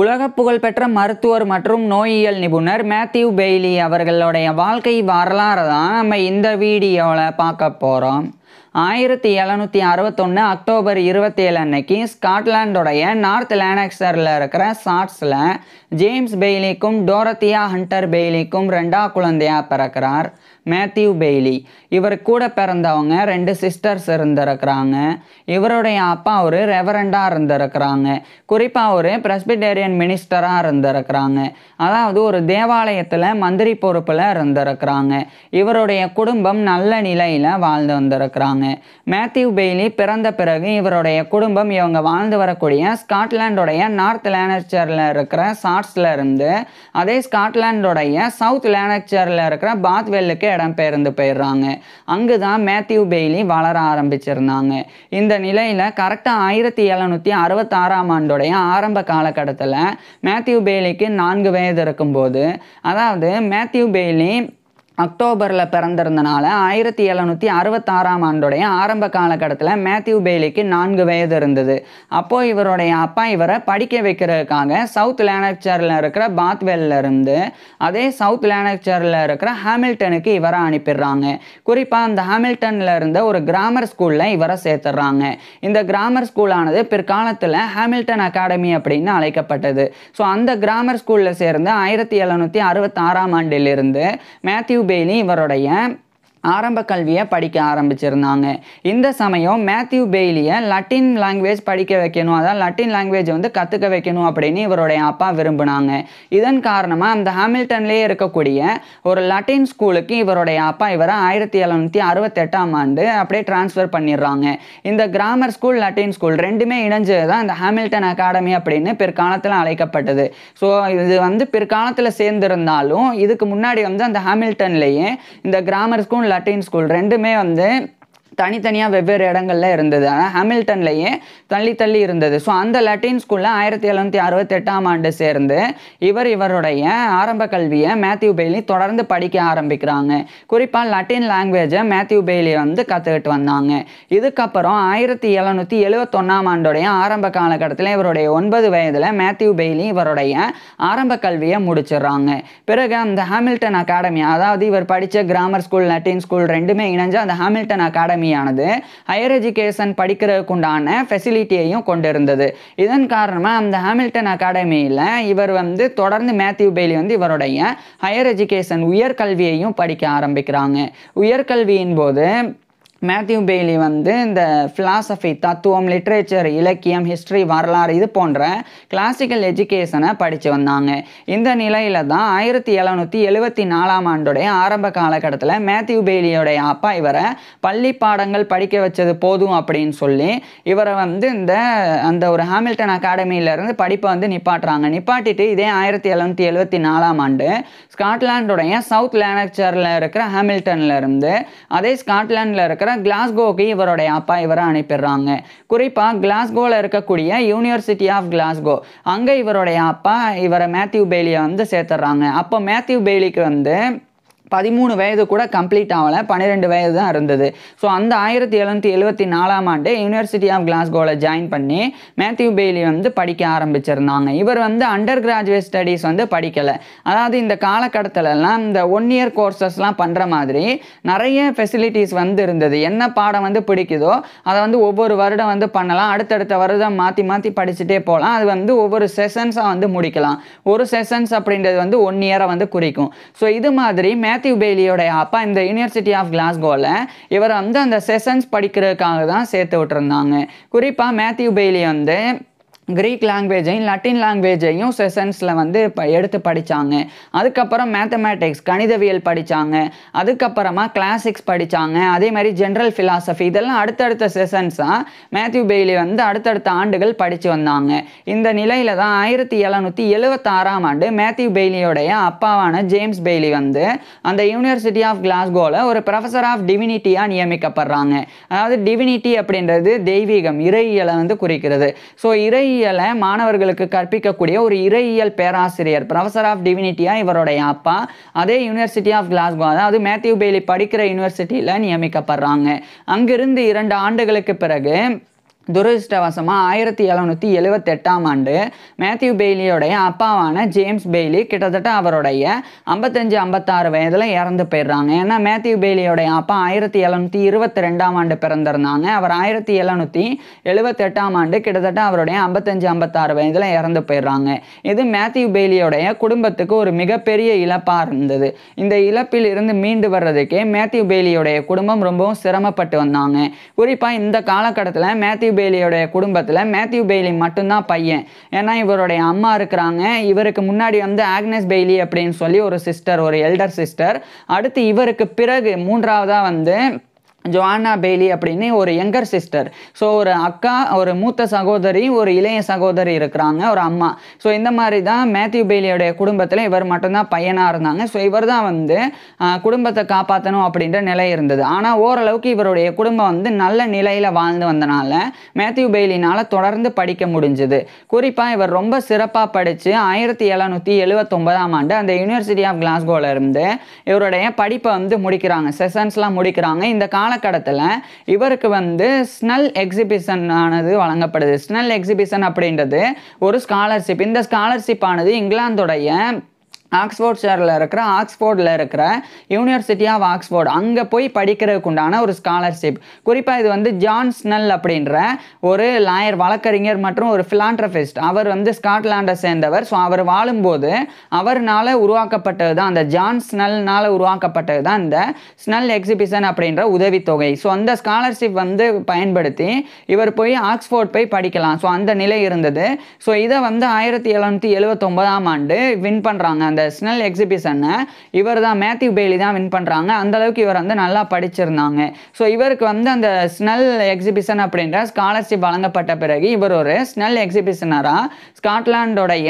உலக புகழ்பெற்ற மருத்துவர் மற்றும் நோயியல் நிபுணர் மேத்யூ பெய்லி அவர்களுடைய வாழ்க்கை வரலாறு தான் நம்ம இந்த வீடியோவில் பார்க்க போகிறோம் ஆயிரத்தி எழுநூற்றி அறுபத்தொன்று அக்டோபர் இருபத்தி ஏழு அன்னைக்கு ஸ்காட்லாண்டோடைய நார்த் லேனக்ஸரில் இருக்கிற சாட்ஸில் ஜேம்ஸ் பெய்லிக்கும் டோரத்தியா ஹண்டர் பெய்லிக்கும் ரெண்டா குழந்தையாக பிறக்கிறார் மேத்யூ பெய்லி இவர் கூட பிறந்தவங்க ரெண்டு சிஸ்டர்ஸ் இருந்திருக்கிறாங்க இவருடைய அப்பா ஒரு ரெவரண்டாக இருந்திருக்கிறாங்க குறிப்பாக ஒரு பிரஸ்பிடேரியன் மினிஸ்டராக இருந்திருக்கிறாங்க அதாவது ஒரு தேவாலயத்தில் மந்திரி பொறுப்பில் இருந்திருக்கிறாங்க இவருடைய குடும்பம் நல்ல நிலையில் வாழ்ந்து வந்திருக்கிறாங்க மேத்யூ பெய்லி பிறந்த பிறகு இவருடைய குடும்பம் இவங்க வாழ்ந்து வரக்கூடிய ஸ்காட்லாண்டுடைய நார்த் லேனச்சரில் இருக்கிற சார்ட்ஸில் இருந்து அதே ஸ்காட்லாண்டுடைய சவுத் லேனச்சரில் இருக்கிற பாத்வெல்லுக்கு இடம் பெயர்ந்து போயிடுறாங்க அங்கு தான் மேத்யூ பெய்லி வளர ஆரம்பிச்சிருந்தாங்க இந்த நிலையில் கரெக்டாக ஆயிரத்தி எழுநூற்றி அறுபத்தாறாம் ஆண்டுடைய ஆரம்ப காலகட்டத்தில் மேத்யூ பெய்லிக்கு நான்கு வயது இருக்கும்போது அதாவது மேத்யூ பெய்லி அக்டோபரில் பிறந்திருந்தனால ஆயிரத்தி எழுநூற்றி அறுபத்தாறாம் ஆண்டுடைய ஆரம்ப காலகட்டத்தில் மேத்யூ பெய்லிக்கு நான்கு வயது இருந்தது அப்போது இவருடைய அப்பா இவரை படிக்க வைக்கிறதுக்காக சவுத் லேனக்சரில் இருக்கிற பாத்வெல்ல இருந்து அதே சவுத் லேனக்சரில் இருக்கிற ஹாமில்டனுக்கு இவரை அனுப்பிடுறாங்க குறிப்பாக அந்த ஹாமில்டனில் இருந்த ஒரு கிராமர் ஸ்கூலில் இவரை சேர்த்துடுறாங்க இந்த கிராமர் ஸ்கூலானது பிற்காலத்தில் ஹாமில்டன் அகாடமி அப்படின்னு அழைக்கப்பட்டது ஸோ அந்த கிராமர் ஸ்கூலில் சேர்ந்து ஆயிரத்தி எழுநூற்றி அறுபத்தாறாம் ஆண்டிலிருந்து மேத்யூ யூடியூபேலையும் இவருடைய ஆரம்ப கல்வியை படிக்க ஆரம்பிச்சிருந்தாங்க இந்த சமயம் மேத்யூ பெய்லியை லட்டின் லாங்குவேஜ் படிக்க வைக்கணும் அதாவது லட்டின் லாங்குவேஜ் வந்து கற்றுக்க வைக்கணும் அப்படின்னு இவருடைய அப்பா விரும்பினாங்க இதன் காரணமாக அந்த ஹாமில்டன்லேயே இருக்கக்கூடிய ஒரு லட்டின் ஸ்கூலுக்கு இவருடைய அப்பா இவரை ஆயிரத்தி எழுநூற்றி அறுபத்தெட்டாம் ஆண்டு அப்படியே டிரான்ஸ்ஃபர் பண்ணிடுறாங்க இந்த கிராமர் ஸ்கூல் லட்டின் ஸ்கூல் ரெண்டுமே இணைஞ்சது தான் இந்த ஹாமில்டன் அகாடமி அப்படின்னு பிற்காலத்தில் அழைக்கப்பட்டது ஸோ இது வந்து பிற்காலத்தில் சேர்ந்திருந்தாலும் இதுக்கு முன்னாடி வந்து அந்த ஹாமில்டன்லேயே இந்த கிராமர் ஸ்கூல் லட்டின் ஸ்கூல் ரெண்டுமே வந்து தனித்தனியாக வெவ்வேறு இடங்கள்ல இருந்தது ஆனால் ஹாமில்டன்லேயே தள்ளி தள்ளி இருந்தது ஸோ அந்த லட்டின் ஸ்கூலில் ஆயிரத்தி எழுநூத்தி அறுபத்தெட்டாம் ஆண்டு சேர்ந்து இவர் இவருடைய ஆரம்ப கல்வியை மேத்யூ பெய்லி தொடர்ந்து படிக்க ஆரம்பிக்கிறாங்க குறிப்பாக லட்டின் லாங்குவேஜை மேத்யூ பெய்லி வந்து கற்றுக்கிட்டு வந்தாங்க இதுக்கப்புறம் ஆயிரத்தி எழுநூற்றி எழுவத்தொன்னாம் ஆண்டுடைய ஆரம்ப காலகட்டத்தில் இவருடைய ஒன்பது வயதில் மேத்யூ பெய்லி இவருடைய ஆரம்ப கல்வியை முடிச்சிடுறாங்க பிறகு அந்த ஹாமில்டன் அகாடமி அதாவது இவர் படித்த கிராமர் ஸ்கூல் லட்டின் ஸ்கூல் ரெண்டுமே இணைஞ்சு அந்த ஹாமில்டன் அகாடமி அகாடமியானது ஹையர் எஜுகேஷன் படிக்கிறதுக்குண்டான ஃபெசிலிட்டியையும் கொண்டு இருந்தது இதன் காரணமாக அந்த ஹாமில்டன் அகாடமியில் இவர் வந்து தொடர்ந்து மேத்யூ பெய்லி வந்து இவருடைய ஹையர் எஜுகேஷன் உயர்கல்வியையும் படிக்க ஆரம்பிக்கிறாங்க உயர்கல்வியின் போது மேத்யூ பெய்லி வந்து இந்த ஃபிலாசபி தத்துவம் லிட்ரேச்சர் இலக்கியம் ஹிஸ்ட்ரி வரலாறு இது போன்ற கிளாசிக்கல் எஜுகேஷனை படித்து வந்தாங்க இந்த நிலையில் தான் ஆயிரத்தி எழுநூற்றி எழுபத்தி நாலாம் ஆண்டுடைய ஆரம்ப காலகட்டத்தில் மேத்யூ பெய்லியோடைய அப்பா இவரை பள்ளி பாடங்கள் படிக்க வச்சது போதும் அப்படின்னு சொல்லி இவரை வந்து இந்த அந்த ஒரு ஹாமில்டன் அகாடமியிலேருந்து படிப்பை வந்து நிப்பாட்டுறாங்க நிப்பாட்டிட்டு இதே ஆயிரத்தி எழுநூற்றி எழுபத்தி நாலாம் ஆண்டு ஸ்காட்லாண்டுடைய சவுத் லேனக்சரில் இருக்கிற இருந்து அதே ஸ்காட்லாண்டில் இருக்கிற இவரை கிளாஸ்கோவுக்கு இவருடைய அப்பா இவரை அனுப்பிடுறாங்க குறிப்பாக கிளாஸ்கோவில் இருக்கக்கூடிய யூனிவர்சிட்டி ஆஃப் கிளாஸ்கோ அங்கே இவருடைய அப்பா இவரை மேத்யூ பெய்லியை வந்து சேர்த்துடுறாங்க அப்போ மேத்யூ பெய்லிக்கு வந்து பதிமூணு வயது கூட கம்ப்ளீட் ஆகலை பன்னிரெண்டு வயது தான் இருந்தது ஸோ அந்த ஆயிரத்தி எழுநூத்தி எழுபத்தி நாலாம் ஆண்டு யூனிவர்சிட்டி ஆஃப் கிளாஸ்கோவில் ஜாயின் பண்ணி மேத்யூ பெய்லி வந்து படிக்க ஆரம்பிச்சிருந்தாங்க இவர் வந்து அண்டர் கிராஜுவேட் ஸ்டடீஸ் வந்து படிக்கலை அதாவது இந்த காலகட்டத்திலலாம் இந்த ஒன் இயர் கோர்சஸ்லாம் பண்ணுற மாதிரி நிறைய ஃபெசிலிட்டிஸ் வந்து இருந்தது என்ன பாடம் வந்து பிடிக்குதோ அதை வந்து ஒவ்வொரு வருடம் வந்து பண்ணலாம் அடுத்தடுத்த வருடம் மாற்றி மாற்றி படிச்சுட்டே போகலாம் அது வந்து ஒவ்வொரு செஷன்ஸாக வந்து முடிக்கலாம் ஒரு செஷன்ஸ் அப்படின்றது வந்து ஒன் இயரை வந்து குறிக்கும் ஸோ இது மாதிரி மேத் மேத்யூ பெய்லியோடைய அப்பா இந்த யூனிவர்சிட்டி ஆஃப் கிளாஸ்கோவில் இவர் வந்து அந்த செஷன்ஸ் படிக்கிறதுக்காக தான் சேர்த்து விட்டுருந்தாங்க குறிப்பாக மேத்யூ பெய்லி வந்து கிரீக் லாங்குவேஜையும் லட்டின் லாங்குவேஜையும் செஷன்ஸில் வந்து இப்போ எடுத்து படித்தாங்க அதுக்கப்புறம் மேத்தமேட்டிக்ஸ் கணிதவியல் படித்தாங்க அதுக்கப்புறமா கிளாசிக்ஸ் படித்தாங்க அதே மாதிரி ஜென்ரல் ஃபிலாசபி இதெல்லாம் அடுத்தடுத்த செஷன்ஸாக மேத்யூ பெய்லி வந்து அடுத்தடுத்த ஆண்டுகள் படித்து வந்தாங்க இந்த நிலையில் தான் ஆயிரத்தி எழுநூற்றி எழுவத்தாறாம் ஆண்டு மேத்யூ பெய்லியோடைய அப்பாவான ஜேம்ஸ் பெய்லி வந்து அந்த யூனிவர்சிட்டி ஆஃப் கிளாஸ்கோவில் ஒரு ப்ரொஃபஸர் ஆஃப் டிவினிட்டியாக நியமிக்கப்படுறாங்க அதாவது டிவினிட்டி அப்படின்றது தெய்வீகம் இறையியலை வந்து குறிக்கிறது ஸோ இறை பொறியியலை மாணவர்களுக்கு கற்பிக்கக்கூடிய ஒரு இறையியல் பேராசிரியர் ப்ரொஃபஸர் ஆஃப் டிவினிட்டியாக இவருடைய அப்பா அதே யூனிவர்சிட்டி ஆஃப் கிளாஸ்கோ அதாவது மேத்யூ பெய்லி படிக்கிற யூனிவர்சிட்டியில் நியமிக்கப்படுறாங்க அங்கிருந்து இரண்டு ஆண்டுகளுக்கு பிறகு துரதிருஷ்டவசமாக ஆயிரத்தி எழுநூற்றி எழுவத்தெட்டாம் ஆண்டு மேத்யூ பெய்லியோடைய அப்பாவான ஜேம்ஸ் பெய்லி கிட்டத்தட்ட அவருடைய ஐம்பத்தஞ்சு ஐம்பத்தாறு வயதில் இறந்து போயிடுறாங்க ஏன்னா மேத்யூ பெய்லியோடைய அப்பா ஆயிரத்தி எழுநூற்றி இருபத்தி ரெண்டாம் ஆண்டு பிறந்திருந்தாங்க அவர் ஆயிரத்தி எழுநூற்றி எழுபத்தெட்டாம் ஆண்டு கிட்டத்தட்ட அவருடைய ஐம்பத்தஞ்சு ஐம்பத்தாறு வயதில் இறந்து போயிடுறாங்க இது மேத்யூ பெய்லியோடைய குடும்பத்துக்கு ஒரு மிகப்பெரிய இழப்பாக இருந்தது இந்த இழப்பில் இருந்து மீண்டு வர்றதுக்கே மேத்யூ பெய்லியோடைய குடும்பம் ரொம்பவும் சிரமப்பட்டு வந்தாங்க குறிப்பாக இந்த காலகட்டத்தில் மேத்யூ பெய்லியோடைய குடும்பத்தில் மேத்யூ பெய்லி மட்டும்தான் பையன் ஏன்னா இவருடைய அம்மா இருக்கிறாங்க இவருக்கு முன்னாடி வந்து ஆக்னஸ் பெய்லி அப்படின்னு சொல்லி ஒரு சிஸ்டர் ஒரு எல்டர் சிஸ்டர் அடுத்து இவருக்கு பிறகு மூன்றாவதாக வந்து ஜோஆனா பெய்லி அப்படின்னு ஒரு யங்கர் சிஸ்டர் ஸோ ஒரு அக்கா ஒரு மூத்த சகோதரி ஒரு இளைய சகோதரி இருக்கிறாங்க ஒரு அம்மா ஸோ இந்த மாதிரி தான் மேத்யூ பெய்லியோடைய குடும்பத்தில் இவர் மட்டும்தான் பையனாக இருந்தாங்க ஸோ இவர் தான் வந்து குடும்பத்தை காப்பாற்றணும் அப்படின்ற நிலை இருந்தது ஆனால் ஓரளவுக்கு இவருடைய குடும்பம் வந்து நல்ல நிலையில் வாழ்ந்து வந்தனால மேத்யூ பெய்லினால் தொடர்ந்து படிக்க முடிஞ்சுது குறிப்பாக இவர் ரொம்ப சிறப்பாக படித்து ஆயிரத்தி எழுநூற்றி எழுவத்தொம்பதாம் ஆண்டு அந்த யூனிவர்சிட்டி ஆஃப் கிளாஸ்கோவில் இருந்து இவருடைய படிப்பை வந்து முடிக்கிறாங்க செஷன்ஸ்லாம் முடிக்கிறாங்க இந்த கால காலகட்டத்தில் இவருக்கு வந்து ஸ்னல் எக்ஸிபிஷன் ஆனது வழங்கப்படுது ஸ்னல் எக்ஸிபிஷன் அப்படின்றது ஒரு ஸ்காலர்ஷிப் இந்த ஸ்காலர்ஷிப் ஆனது இங்கிலாந்துடைய ஷேரில் இருக்கிற ஆக்ஸ்போர்டில் இருக்கிற யூனிவர்சிட்டி ஆஃப் ஆக்ஸ்போர்ட் அங்கே போய் படிக்கிறதுக்கு உண்டான ஒரு ஸ்காலர்ஷிப் குறிப்பாக இது வந்து ஜான் ஸ்னல் அப்படின்ற ஒரு லாயர் வழக்கறிஞர் மற்றும் ஒரு ஃபிலான்ட்ரபிஸ்ட் அவர் வந்து ஸ்காட்லாண்டை சேர்ந்தவர் ஸோ அவர் வாழும்போது அவர்னால் உருவாக்கப்பட்டது தான் அந்த ஜான் ஸ்னல்னால் உருவாக்கப்பட்டது தான் இந்த ஸ்னல் எக்ஸிபிஷன் அப்படின்ற உதவித்தொகை ஸோ அந்த ஸ்காலர்ஷிப் வந்து பயன்படுத்தி இவர் போய் ஆக்ஸ்போர்ட் போய் படிக்கலாம் ஸோ அந்த நிலை இருந்தது ஸோ இதை வந்து ஆயிரத்தி எழுநூற்றி எழுபத்தொம்பதாம் ஆண்டு வின் பண்ணுறாங்க அந்த அந்த ஸ்னெல் எக்ஸிபிஷனை இவர் தான் மேத்யூ பெய்லி தான் வின் பண்ணுறாங்க அந்தளவுக்கு இவர் வந்து நல்லா படிச்சிருந்தாங்க ஸோ இவருக்கு வந்து அந்த ஸ்னெல் எக்ஸிபிஷன் அப்படின்ற ஸ்காலர்ஷிப் வழங்கப்பட்ட பிறகு இவர் ஒரு ஸ்னெல் எக்ஸிபிஷனராக ஸ்காட்லாண்டோடைய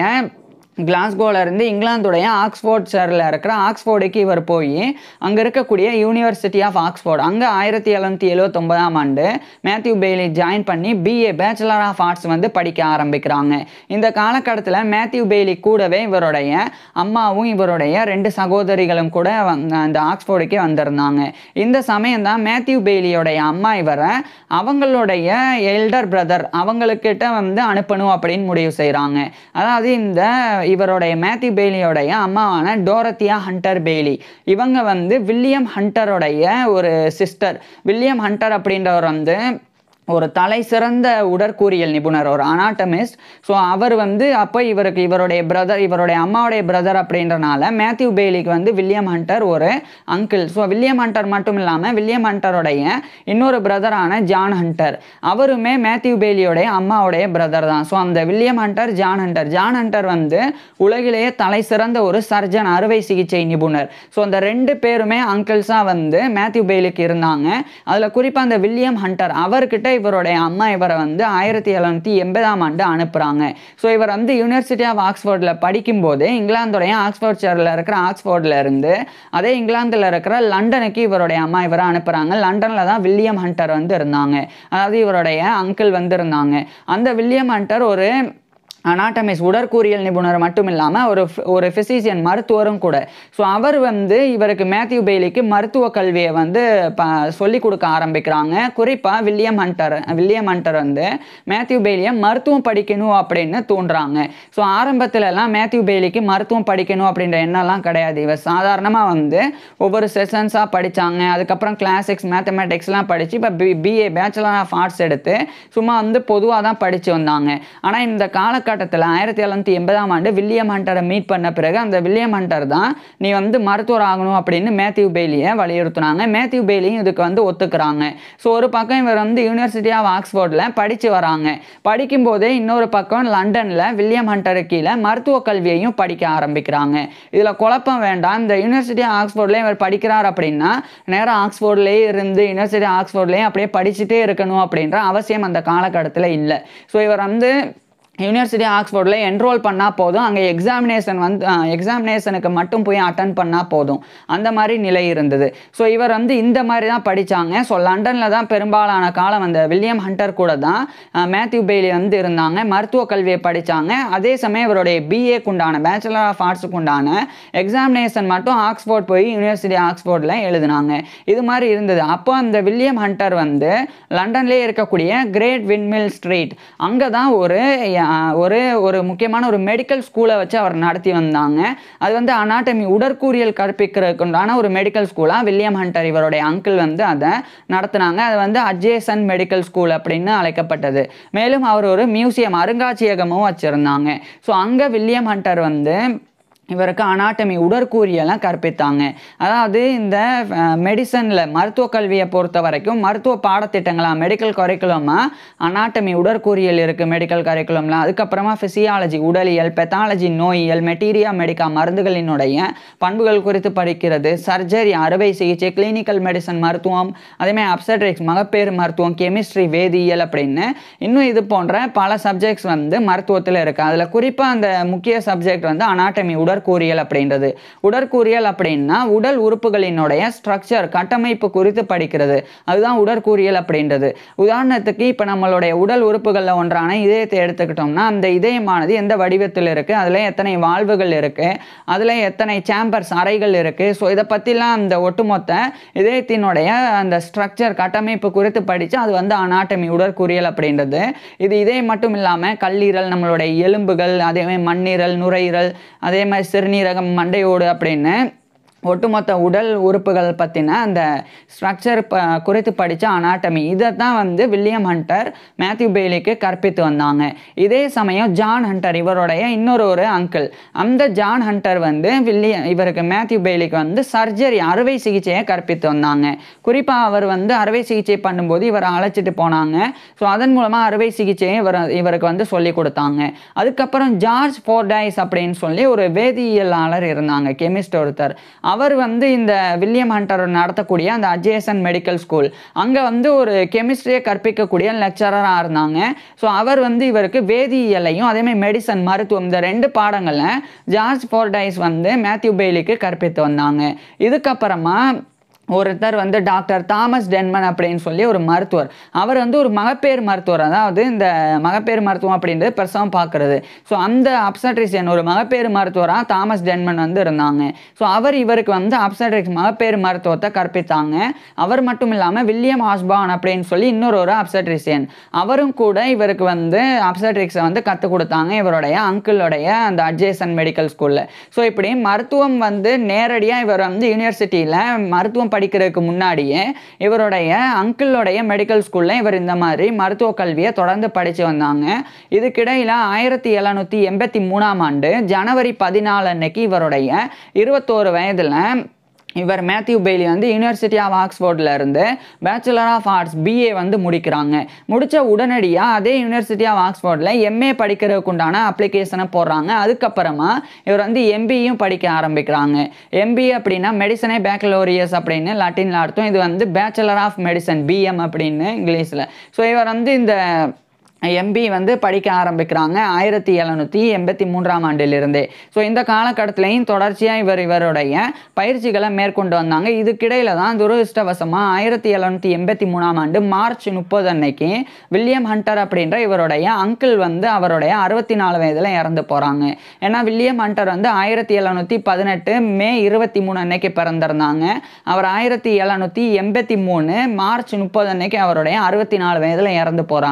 கிளாஸ்கோலேருந்து இங்கிலாந்துடைய ஆக்ஸ்ஃபோர்ட் சேரில் இருக்கிற ஆக்ஸ்ஃபோர்டுக்கு இவர் போய் அங்கே இருக்கக்கூடிய யூனிவர்சிட்டி ஆஃப் ஆக்ஸ்ஃபோர்ட் அங்கே ஆயிரத்தி எழுநூற்றி எழுபத்தொம்பதாம் ஆண்டு மேத்யூ பெய்லி ஜாயின் பண்ணி பிஏ பேச்சுலர் ஆஃப் ஆர்ட்ஸ் வந்து படிக்க ஆரம்பிக்கிறாங்க இந்த காலகட்டத்தில் மேத்யூ பெய்லி கூடவே இவருடைய அம்மாவும் இவருடைய ரெண்டு சகோதரிகளும் கூட அந்த ஆக்ஸ்ஃபோர்டுக்கே வந்திருந்தாங்க இந்த சமயம் தான் மேத்யூ பெய்லியோடைய அம்மா இவரை அவங்களுடைய எல்டர் பிரதர் அவங்களுக்கிட்ட வந்து அனுப்பணும் அப்படின்னு முடிவு செய்கிறாங்க அதாவது இந்த இவருடைய மேத்யூ பெய்லியோடைய அம்மாவான டோரத்தியா ஹண்டர் பெய்லி இவங்க வந்து வில்லியம் ஹண்டருடைய ஒரு சிஸ்டர் வில்லியம் ஹண்டர் அப்படின்றவர் வந்து ஒரு தலை சிறந்த உடற்கூறியல் நிபுணர் ஒரு அனாட்டமிஸ்ட் ஸோ அவர் வந்து அப்போ இவருக்கு இவருடைய பிரதர் இவருடைய அம்மாவுடைய பிரதர் அப்படின்றனால மேத்யூ பெய்லிக்கு வந்து வில்லியம் ஹண்டர் ஒரு அங்கிள் ஸோ வில்லியம் ஹண்டர் மட்டும் இல்லாமல் வில்லியம் ஹண்டருடைய இன்னொரு பிரதரான ஜான் ஹண்டர் அவருமே மேத்யூ பெய்லியோடைய அம்மாவுடைய பிரதர் தான் ஸோ அந்த William Hunter John Hunter John Hunter வந்து உலகிலேயே தலை சிறந்த ஒரு சர்ஜன் அறுவை சிகிச்சை நிபுணர் ஸோ அந்த ரெண்டு பேருமே அங்கிள்ஸாக வந்து மேத்யூ பெய்லிக்கு இருந்தாங்க அதில் குறிப்பாக அந்த வில்லியம் ஹண்டர் அவர்கிட்ட இவருடைய அம்மா இவரை வந்து ஆயிரத்தி எழுநூத்தி எண்பதாம் ஆண்டு அனுப்புகிறாங்க ஸோ இவர் வந்து யூனிவர்சிட்டி ஆஃப் ஆக்ஸ்ஃபோர்டில் போது இங்கிலாந்துடைய ஆக்ஸ்ஃபோர்ட்ஷரில் இருக்கிற ஆக்ஸ்போர்டில் இருந்து அதே இங்கிலாந்தில் இருக்கிற லண்டனுக்கு இவருடைய அம்மா இவரை அனுப்புகிறாங்க லண்டனில் தான் வில்லியம் ஹண்டர் வந்து இருந்தாங்க அதாவது இவருடைய அங்கிள் வந்து இருந்தாங்க அந்த வில்லியம் ஹண்டர் ஒரு அனாட்டமிஸ் உடற்கூறியல் நிபுணர் மட்டும் இல்லாமல் ஒரு ஒரு ஃபிசிஷியன் மருத்துவரும் கூட ஸோ அவர் வந்து இவருக்கு மேத்யூ பெய்லிக்கு மருத்துவ கல்வியை வந்து ப சொல்லிக் கொடுக்க ஆரம்பிக்கிறாங்க குறிப்பாக வில்லியம் ஹண்டர் வில்லியம் ஹண்டர் வந்து மேத்யூ பெய்லியை மருத்துவம் படிக்கணும் அப்படின்னு தூண்டுறாங்க ஸோ ஆரம்பத்திலலாம் மேத்யூ பெய்லிக்கு மருத்துவம் படிக்கணும் அப்படின்ற எண்ணெல்லாம் கிடையாது இவர் சாதாரணமாக வந்து ஒவ்வொரு செஷன்ஸாக படித்தாங்க அதுக்கப்புறம் கிளாசிக்ஸ் மேத்தமெட்டிக்ஸ்லாம் படித்து இப்போ B BA bachelor of arts எடுத்து சும்மா வந்து பொதுவாக தான் படித்து வந்தாங்க ஆனால் இந்த காலக்கட்ட சுடுகாட்டத்தில் ஆயிரத்தி எழுநூற்றி எண்பதாம் ஆண்டு வில்லியம் ஹண்டரை மீட் பண்ண பிறகு அந்த வில்லியம் ஹண்டர் தான் நீ வந்து மருத்துவர் ஆகணும் அப்படின்னு மேத்யூ பெய்லியை வலியுறுத்தினாங்க மேத்யூ பெய்லியும் இதுக்கு வந்து ஒத்துக்கிறாங்க ஸோ ஒரு பக்கம் இவர் வந்து யூனிவர்சிட்டி ஆஃப் ஆக்ஸ்போர்டில் படித்து வராங்க படிக்கும்போதே இன்னொரு பக்கம் லண்டனில் வில்லியம் ஹண்டரு கீழே மருத்துவ கல்வியையும் படிக்க ஆரம்பிக்கிறாங்க இதில் குழப்பம் வேண்டாம் இந்த யூனிவர்சிட்டி ஆக்ஸ்போர்ட்லேயே இவர் படிக்கிறார் அப்படின்னா நேராக ஆக்ஸ்போர்ட்லேயே இருந்து யூனிவர்சிட்டி ஆக்ஸ்போர்ட்லேயே அப்படியே படிச்சுட்டே இருக்கணும் அப்படின்ற அவசியம் அந்த காலகட்டத்தில் இல்லை ஸோ இவர் வந்து யூனிவர்சிட்டி ஆக்ஸ்போர்டில் என்ரோல் பண்ணால் போதும் அங்கே எக்ஸாமினேஷன் வந்து எக்ஸாமினேஷனுக்கு மட்டும் போய் அட்டன் பண்ணால் போதும் அந்த மாதிரி நிலை இருந்தது ஸோ இவர் வந்து இந்த மாதிரி தான் படித்தாங்க ஸோ லண்டனில் தான் பெரும்பாலான காலம் அந்த வில்லியம் ஹண்டர் கூட தான் மேத்யூ பெய்லி வந்து இருந்தாங்க மருத்துவ கல்வியை படித்தாங்க அதே சமயம் இவருடைய பிஏக்கு உண்டான பேச்சுலர் ஆஃப் ஆர்ட்ஸுக்கு உண்டான எக்ஸாமினேஷன் மட்டும் ஆக்ஸ்போர்ட் போய் யூனிவர்சிட்டி ஆக்ஸ்போர்டில் எழுதினாங்க இது மாதிரி இருந்தது அப்போ அந்த வில்லியம் ஹண்டர் வந்து லண்டன்லேயே இருக்கக்கூடிய கிரேட் விண்ட்மில் ஸ்ட்ரீட் அங்கே தான் ஒரு ஒரு ஒரு முக்கியமான ஒரு மெடிக்கல் ஸ்கூலை வச்சு அவர் நடத்தி வந்தாங்க அது வந்து அனாட்டமி உடற்கூறியல் கற்பிக்கிறதுக்குண்டான ஒரு மெடிக்கல் ஸ்கூலாக வில்லியம் ஹண்டர் இவருடைய அங்கிள் வந்து அதை நடத்தினாங்க அது வந்து அஜேசன் மெடிக்கல் ஸ்கூல் அப்படின்னு அழைக்கப்பட்டது மேலும் அவர் ஒரு மியூசியம் அருங்காட்சியகமும் வச்சுருந்தாங்க ஸோ அங்கே வில்லியம் ஹண்டர் வந்து இவருக்கு அனாட்டமி உடற்கூறியெல்லாம் கற்பித்தாங்க அதாவது இந்த மெடிசனில் மருத்துவ கல்வியை பொறுத்த வரைக்கும் மருத்துவ பாடத்திட்டங்களாக மெடிக்கல் கரிக்குலமாக அனாட்டமி உடற்கூறியல் இருக்குது மெடிக்கல் கரிக்குலம்லாம் அதுக்கப்புறமா ஃபிசியாலஜி உடலியல் பெத்தாலஜி நோயியல் மெட்டீரியா மெடிக்கா மருந்துகளினுடைய பண்புகள் குறித்து படிக்கிறது சர்ஜரி அறுவை சிகிச்சை கிளினிக்கல் மெடிசன் மருத்துவம் அதேமாதிரி அப்சட்ரிக்ஸ் மகப்பேறு மருத்துவம் கெமிஸ்ட்ரி வேதியியல் அப்படின்னு இன்னும் இது போன்ற பல சப்ஜெக்ட்ஸ் வந்து மருத்துவத்தில் இருக்குது அதில் குறிப்பாக அந்த முக்கிய சப்ஜெக்ட் வந்து அனாட்டமி உடல் உடற்கூறியல் அப்படின்றது உடற்கூறியல் அப்படின்னா உடல் உறுப்புகளினுடைய ஸ்ட்ரக்சர் கட்டமைப்பு குறித்து படிக்கிறது அதுதான் உடற்கூறியல் அப்படின்றது உதாரணத்துக்கு இப்போ நம்மளுடைய உடல் உறுப்புகளில் ஒன்றான இதயத்தை எடுத்துக்கிட்டோம்னா அந்த இதயமானது எந்த வடிவத்தில் இருக்குது அதில் எத்தனை வாழ்வுகள் இருக்குது அதில் எத்தனை சேம்பர்ஸ் அறைகள் இருக்குது ஸோ இதை பற்றிலாம் அந்த ஒட்டுமொத்த இதயத்தினுடைய அந்த ஸ்ட்ரக்சர் கட்டமைப்பு குறித்து படித்து அது வந்து அனாட்டமி உடற்கூறியல் அப்படின்றது இது இதே மட்டும் இல்லாமல் கல்லீரல் நம்மளுடைய எலும்புகள் அதே மாதிரி மண்ணீரல் நுரையீரல் அதே மாதிரி சிறுநீரகம் மண்டையோடு அப்படின்னு ஒட்டுமொத்த உடல் உறுப்புகள் பற்றின அந்த ஸ்ட்ரக்சர் ப குறித்து படித்த அனாட்டமி இதை தான் வந்து வில்லியம் ஹண்டர் மேத்யூ பெய்லிக்கு கற்பித்து வந்தாங்க இதே சமயம் ஜான் ஹண்டர் இவருடைய இன்னொரு ஒரு அங்கிள் அந்த ஜான் ஹண்டர் வந்து வில்லியம் இவருக்கு மேத்யூ பெய்லிக்கு வந்து சர்ஜரி அறுவை சிகிச்சையை கற்பித்து வந்தாங்க குறிப்பாக அவர் வந்து அறுவை சிகிச்சை பண்ணும்போது இவரை அழைச்சிட்டு போனாங்க ஸோ அதன் மூலமாக அறுவை சிகிச்சையை இவர் இவருக்கு வந்து சொல்லி கொடுத்தாங்க அதுக்கப்புறம் ஜார்ஜ் ஃபோர்டைஸ் அப்படின்னு சொல்லி ஒரு வேதியியலாளர் இருந்தாங்க கெமிஸ்ட் ஒருத்தர் அவர் வந்து இந்த வில்லியம் ஹண்டர் நடத்தக்கூடிய அந்த அஜேசன் மெடிக்கல் ஸ்கூல் அங்கே வந்து ஒரு கெமிஸ்ட்ரியை கற்பிக்கக்கூடிய லெக்சரராக இருந்தாங்க ஸோ அவர் வந்து இவருக்கு வேதியியலையும் அதேமாதிரி மெடிசன் மருத்துவம் இந்த ரெண்டு பாடங்களை ஜார்ஜ் ஃபோர்டைஸ் வந்து மேத்யூ பெய்லிக்கு கற்பித்து வந்தாங்க இதுக்கப்புறமா ஒருத்தர் வந்து டாக்டர் தாமஸ் டென்மன் அப்படின்னு சொல்லி ஒரு மருத்துவர் அவர் வந்து ஒரு மகப்பேறு மருத்துவர் அதாவது இந்த மகப்பேறு மருத்துவம் அப்படின்றது பிரசவம் பார்க்குறது ஸோ அந்த அப்சட்ரிஷியன் ஒரு மகப்பேறு மருத்துவராக தாமஸ் டென்மன் வந்து இருந்தாங்க ஸோ அவர் இவருக்கு வந்து அப்சட்ரிக்ஸ் மகப்பேறு மருத்துவத்தை கற்பித்தாங்க அவர் மட்டும் இல்லாமல் வில்லியம் ஹாஸ்பான் அப்படின்னு சொல்லி இன்னொரு ஒரு அப்சட்ரிஷியன் அவரும் கூட இவருக்கு வந்து அப்சட்ரிக்ஸை வந்து கற்றுக் கொடுத்தாங்க இவருடைய அங்கிளோடைய அந்த அட்ஜேசன் மெடிக்கல் ஸ்கூலில் ஸோ இப்படி மருத்துவம் வந்து நேரடியாக இவர் வந்து யூனிவர்சிட்டியில் மருத்துவம் படிக்கிறதுக்கு முன்னாடியே இவருடைய அங்கிளோடைய மெடிக்கல் ஸ்கூலில் இவர் இந்த மாதிரி மருத்துவ கல்வியை தொடர்ந்து படித்து வந்தாங்க இதுக்கிடையில் ஆயிரத்தி எழுநூற்றி எண்பத்தி மூணாம் ஆண்டு ஜனவரி பதினாலு அன்னைக்கு இவருடைய இருபத்தோரு வயதில் இவர் மேத்யூ பெய்லி வந்து யூனிவர்சிட்டி ஆஃப் ஆக்ஸ்போர்டில் இருந்து பேச்சுலர் ஆஃப் ஆர்ட்ஸ் பிஏ வந்து முடிக்கிறாங்க முடித்த உடனடியாக அதே யூனிவர்சிட்டி ஆஃப் ஆக்ஸ்போர்டில் எம்ஏ படிக்கிறதுக்கு உண்டான அப்ளிகேஷனை போடுறாங்க அதுக்கப்புறமா இவர் வந்து எம்பியும் படிக்க ஆரம்பிக்கிறாங்க எம்பிஏ அப்படின்னா மெடிசனே பேக்கலோரியஸ் அப்படின்னு லாட்டின்ல அர்த்தம் இது வந்து பேச்சுலர் ஆஃப் மெடிசன் பிஎம் அப்படின்னு இங்கிலீஷில் ஸோ இவர் வந்து இந்த எம்பி வந்து படிக்க ஆரம்பிக்கிறாங்க ஆயிரத்தி எழுநூற்றி எண்பத்தி மூன்றாம் ஆண்டிலிருந்தே ஸோ இந்த காலகட்டத்திலையும் தொடர்ச்சியாக இவர் இவருடைய பயிற்சிகளை மேற்கொண்டு வந்தாங்க இதுக்கிடையில் தான் துரதிருஷ்டவசமாக ஆயிரத்தி எழுநூத்தி எண்பத்தி மூணாம் ஆண்டு மார்ச் முப்பது அன்னைக்கு வில்லியம் ஹண்டர் அப்படின்ற இவருடைய அங்கிள் வந்து அவருடைய அறுபத்தி நாலு வயதில் இறந்து போகிறாங்க ஏன்னா வில்லியம் ஹண்டர் வந்து ஆயிரத்தி எழுநூற்றி பதினெட்டு மே இருபத்தி மூணு அன்னைக்கு பிறந்திருந்தாங்க அவர் ஆயிரத்தி எழுநூற்றி எண்பத்தி மூணு மார்ச் முப்பது அன்னைக்கு அவருடைய அறுபத்தி நாலு வயதில் இறந்து போகிறாங்க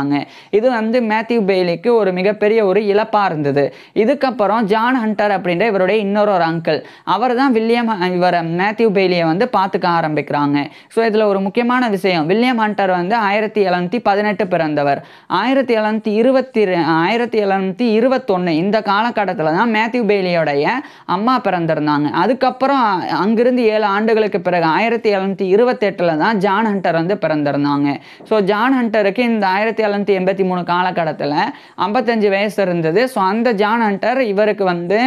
இது வந்து மேத்யூ பெய்லிக்கு ஒரு மிகப்பெரிய ஒரு இழப்பாக இருந்தது இதுக்கப்புறம் ஜான் ஹண்டர் அப்படின்ற இவருடைய இன்னொரு ஒரு அங்கிள் அவர் தான் வில்லியம் இவர் மேத்யூ பெய்லியை வந்து பார்த்துக்க ஆரம்பிக்கிறாங்க ஸோ இதில் ஒரு முக்கியமான விஷயம் வில்லியம் ஹண்டர் வந்து ஆயிரத்தி எழுநூத்தி பதினெட்டு பிறந்தவர் ஆயிரத்தி எழுநூத்தி இருபத்தி ஆயிரத்தி எழுநூத்தி இருபத்தொன்னு இந்த காலகட்டத்தில் தான் மேத்யூ பெய்லியோடைய அம்மா பிறந்திருந்தாங்க அதுக்கப்புறம் அங்கிருந்து ஏழு ஆண்டுகளுக்கு பிறகு ஆயிரத்தி எழுநூற்றி இருபத்தெட்டில் தான் ஜான் ஹண்டர் வந்து பிறந்திருந்தாங்க ஸோ ஜான் ஹண்டருக்கு இந்த ஆயிரத்தி எழுநூத்தி எண்பத்தி மூணு காலகட்டத்தில் ஐம்பத்தஞ்சு வயசு இருந்தது ஸோ அந்த ஜான் ஹண்டர் இவருக்கு வந்து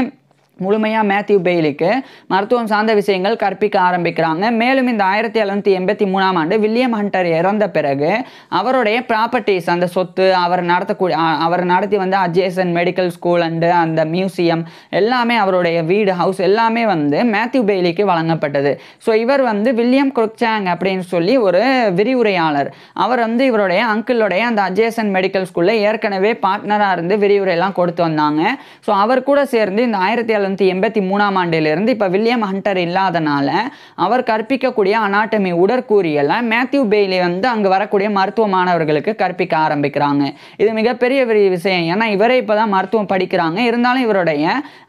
முழுமையாக மேத்யூ பெய்லிக்கு மருத்துவம் சார்ந்த விஷயங்கள் கற்பிக்க ஆரம்பிக்கிறாங்க மேலும் இந்த ஆயிரத்தி எழுநூத்தி எண்பத்தி மூணாம் ஆண்டு வில்லியம் ஹண்டர் இறந்த பிறகு அவருடைய ப்ராப்பர்ட்டிஸ் அந்த சொத்து அவர் நடத்தக்கூடிய அவர் நடத்தி வந்த அஜேசன் மெடிக்கல் ஸ்கூல் அண்டு அந்த மியூசியம் எல்லாமே அவருடைய வீடு ஹவுஸ் எல்லாமே வந்து மேத்யூ பெய்லிக்கு வழங்கப்பட்டது ஸோ இவர் வந்து வில்லியம் குருக்சாங் அப்படின்னு சொல்லி ஒரு விரிவுரையாளர் அவர் வந்து இவருடைய அங்கிளுடைய அந்த அஜேசன் மெடிக்கல் ஸ்கூலில் ஏற்கனவே பார்ட்னராக இருந்து விரிவுரையெல்லாம் கொடுத்து வந்தாங்க ஸோ அவர் கூட சேர்ந்து இந்த ஆயிரத்தி தொள்ளாயிரத்தி எண்பத்தி மூணாம் ஆண்டிலிருந்து இப்போ வில்லியம் ஹண்டர் இல்லாதனால அவர் கற்பிக்கக்கூடிய அனாட்டமி உடற்கூறியலை மேத்யூ பெய்லி வந்து அங்கே வரக்கூடிய மருத்துவ மாணவர்களுக்கு கற்பிக்க ஆரம்பிக்கிறாங்க இது மிகப்பெரிய பெரிய விஷயம் ஏன்னா இவரே இப்போ தான் மருத்துவம் படிக்கிறாங்க இருந்தாலும் இவருடைய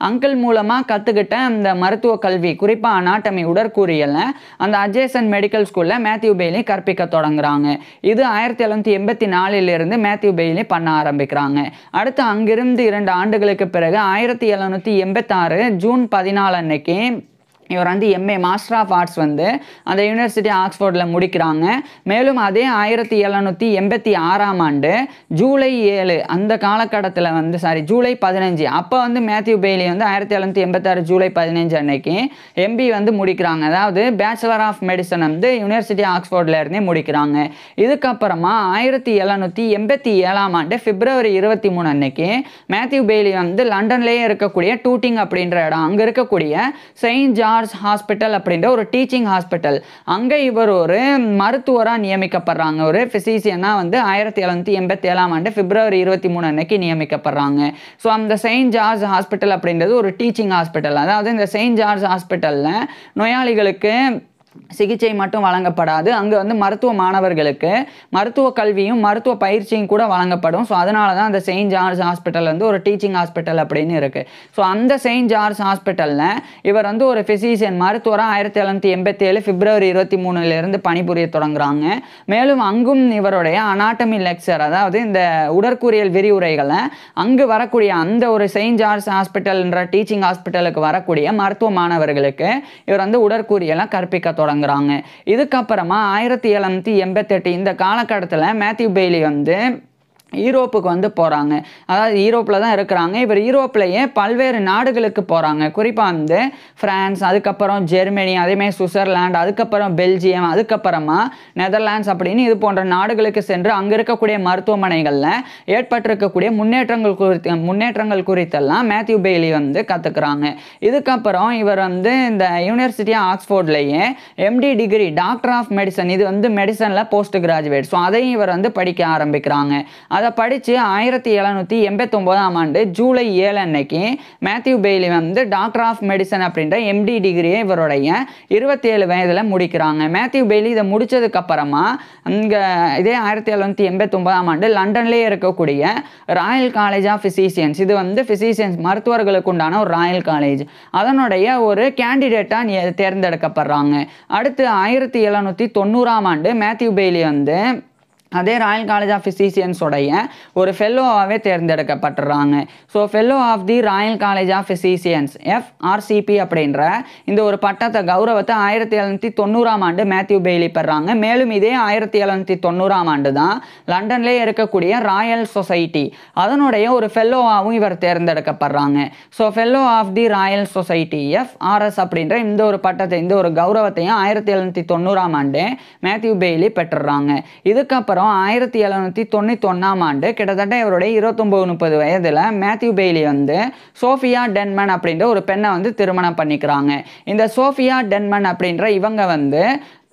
அங்கிள் மூலமாக கற்றுக்கிட்ட இந்த மருத்துவ கல்வி குறிப்பாக அனாட்டமி உடற்கூறியலை அந்த அஜேசன் மெடிக்கல் ஸ்கூலில் மேத்யூ பெய்லி கற்பிக்க தொடங்குறாங்க இது ஆயிரத்தி எழுநூற்றி எண்பத்தி நாலிலிருந்து மேத்யூ பெய்லி பண்ண ஆரம்பிக்கிறாங்க அடுத்து அங்கிருந்து இரண்டு ஆண்டுகளுக்கு பிறகு ஆயிரத்தி எழுநூற்றி எண்பத்தி பதினாறு ஜூன் பதினாலு அன்னைக்கு இவர் வந்து எம்ஏ மாஸ்டர் ஆஃப் ஆர்ட்ஸ் வந்து அந்த யூனிவர்சிட்டி ஆக்ஸ்ஃபோர்டில் முடிக்கிறாங்க மேலும் அதே ஆயிரத்தி எழுநூற்றி எண்பத்தி ஆறாம் ஆண்டு ஜூலை ஏழு அந்த காலகட்டத்தில் வந்து சாரி ஜூலை பதினஞ்சு அப்போ வந்து மேத்யூ பெய்லி வந்து ஆயிரத்தி எழுநூற்றி எண்பத்தாறு ஜூலை பதினஞ்சு அன்னைக்கு எம்பி வந்து முடிக்கிறாங்க அதாவது பேச்சுலர் ஆஃப் மெடிசன் வந்து யூனிவர்சிட்டி ஆக்ஸ்ஃபோர்டில் இருந்தே முடிக்கிறாங்க இதுக்கப்புறமா ஆயிரத்தி எழுநூற்றி எண்பத்தி ஏழாம் ஆண்டு பிப்ரவரி இருபத்தி மூணு அன்னைக்கு மேத்யூ பெய்லி வந்து லண்டன்லேயே இருக்கக்கூடிய டூட்டிங் அப்படின்ற இடம் அங்கே இருக்கக்கூடிய செயின்ட் ஜார்ஜ் ஸ்டார்ஸ் ஹாஸ்பிட்டல் அப்படின்ற ஒரு டீச்சிங் ஹாஸ்பிட்டல் அங்கே இவர் ஒரு மருத்துவராக நியமிக்கப்படுறாங்க ஒரு ஃபிசிசியனாக வந்து ஆயிரத்தி எழுநூற்றி எண்பத்தி ஏழாம் ஆண்டு பிப்ரவரி இருபத்தி மூணு அன்னைக்கு நியமிக்கப்படுறாங்க ஸோ அந்த செயின்ட் ஜார்ஜ் ஹாஸ்பிட்டல் அப்படின்றது ஒரு டீச்சிங் ஹாஸ்பிட்டல் அதாவது இந்த செயின்ட் ஜார்ஜ் ஹாஸ்பிட்டலில் நோயாளிகளுக்கு சிகிச்சை மட்டும் வழங்கப்படாது அங்கே வந்து மருத்துவ மாணவர்களுக்கு மருத்துவ கல்வியும் மருத்துவ பயிற்சியும் கூட வழங்கப்படும் ஸோ அதனால தான் அந்த செயின்ட் ஜார்ஜ் ஹாஸ்பிட்டல் வந்து ஒரு டீச்சிங் ஹாஸ்பிட்டல் அப்படின்னு இருக்குது ஸோ அந்த செயின்ட் ஜார்ஜ் ஹாஸ்பிட்டலில் இவர் வந்து ஒரு ஃபிசிஷியன் மருத்துவராக ஆயிரத்தி எழுநூற்றி எண்பத்தி ஏழு பிப்ரவரி இருபத்தி மூணுலேருந்து பணிபுரிய தொடங்குறாங்க மேலும் அங்கும் இவருடைய அனாட்டமி லெக்சர் அதாவது இந்த உடற்கூறியல் விரிவுரைகளை அங்கு வரக்கூடிய அந்த ஒரு செயின்ட் ஜார்ஜ் ஹாஸ்பிட்டல்ன்ற டீச்சிங் ஹாஸ்பிட்டலுக்கு வரக்கூடிய மருத்துவ மாணவர்களுக்கு இவர் வந்து உடற்கூறியெல்லாம் கற்பிக்க தொடங்க தொடங்குறாங்க இதுக்கப்புறமா ஆயிரத்தி எண்பத்தி எண்பத்தெட்டு இந்த காலகட்டத்தில் மேத்யூ பெய்லி வந்து யூரோப்புக்கு வந்து போகிறாங்க அதாவது யூரோப்பில் தான் இருக்கிறாங்க இவர் யூரோப்லேயே பல்வேறு நாடுகளுக்கு போகிறாங்க குறிப்பாக வந்து ஃப்ரான்ஸ் அதுக்கப்புறம் ஜெர்மனி அதேமாதிரி சுவிட்சர்லாண்ட் அதுக்கப்புறம் பெல்ஜியம் அதுக்கப்புறமா நெதர்லாண்ட்ஸ் அப்படின்னு இது போன்ற நாடுகளுக்கு சென்று அங்கே இருக்கக்கூடிய மருத்துவமனைகளில் ஏற்பட்டிருக்கக்கூடிய முன்னேற்றங்கள் குறித்து முன்னேற்றங்கள் குறித்தெல்லாம் மேத்யூ பெய்லி வந்து கற்றுக்குறாங்க இதுக்கப்புறம் இவர் வந்து இந்த யூனிவர்சிட்டி ஆஃப் ஆக்ஸ்ஃபோர்ட்லேயே MD degree doctor of medicine இது வந்து மெடிசனில் போஸ்ட் கிராஜுவேட் ஸோ அதையும் இவர் வந்து படிக்க ஆரம்பிக்கிறாங்க அதை படித்து ஆயிரத்தி எழுநூற்றி எண்பத்தொம்போதாம் ஆண்டு ஜூலை ஏழு அன்னைக்கு மேத்யூ பெய்லி வந்து டாக்டர் ஆஃப் மெடிசன் அப்படின்ற எம்டி டிகிரியை இவருடைய இருபத்தேழு வயதில் முடிக்கிறாங்க மேத்யூ பெய்லி இதை முடித்ததுக்கப்புறமா இங்கே இதே ஆயிரத்தி எழுநூற்றி எண்பத்தொம்போதாம் ஆண்டு லண்டன்லேயே இருக்கக்கூடிய ராயல் காலேஜ் ஆஃப் ஃபிசிஷியன்ஸ் இது வந்து ஃபிசிஷியன்ஸ் மருத்துவர்களுக்கு உண்டான ஒரு ராயல் காலேஜ் அதனுடைய ஒரு கேண்டிடேட்டாக தேர்ந்தெடுக்கப்படுறாங்க அடுத்து ஆயிரத்தி எழுநூற்றி தொண்ணூறாம் ஆண்டு மேத்யூ பெய்லி வந்து அதே ராயல் காலேஜ் ஆஃப் ஃபிசிசியன்ஸோடைய ஒரு ஃபெல்லோவாகவே தேர்ந்தெடுக்கப்பட்டுறாங்க so fellow of the royal college of physicians FRCP அப்படின்ற இந்த ஒரு பட்டத்தை கௌரவத்தை ஆயிரத்தி எழுநூற்றி தொண்ணூறாம் ஆண்டு மேத்யூ பெய்லி பெறாங்க மேலும் இதே ஆயிரத்தி எழுநூற்றி தொண்ணூறாம் ஆண்டு தான் லண்டன்லேயே இருக்கக்கூடிய ராயல் சொசைட்டி அதனுடைய ஒரு ஃபெல்லோவாகவும் இவர் தேர்ந்தெடுக்கப்படுறாங்க so fellow of the royal society FRS அப்படின்ற இந்த ஒரு பட்டத்தை இந்த ஒரு கௌரவத்தையும் ஆயிரத்தி எழுநூற்றி தொண்ணூறாம் ஆண்டு மேத்யூ பெய்லி பெற்றுறாங்க இதுக்கப்புறம் அப்புறம் ஆயிரத்தி எழுநூற்றி ஒன்றாம் ஆண்டு கிட்டத்தட்ட இவருடைய இருபத்தொம்போது முப்பது வயதில் மேத்யூ பெய்லி வந்து சோஃபியா டென்மன் அப்படின்ற ஒரு பெண்ணை வந்து திருமணம் பண்ணிக்கிறாங்க இந்த சோஃபியா டென்மன் அப்படின்ற இவங்க வந்து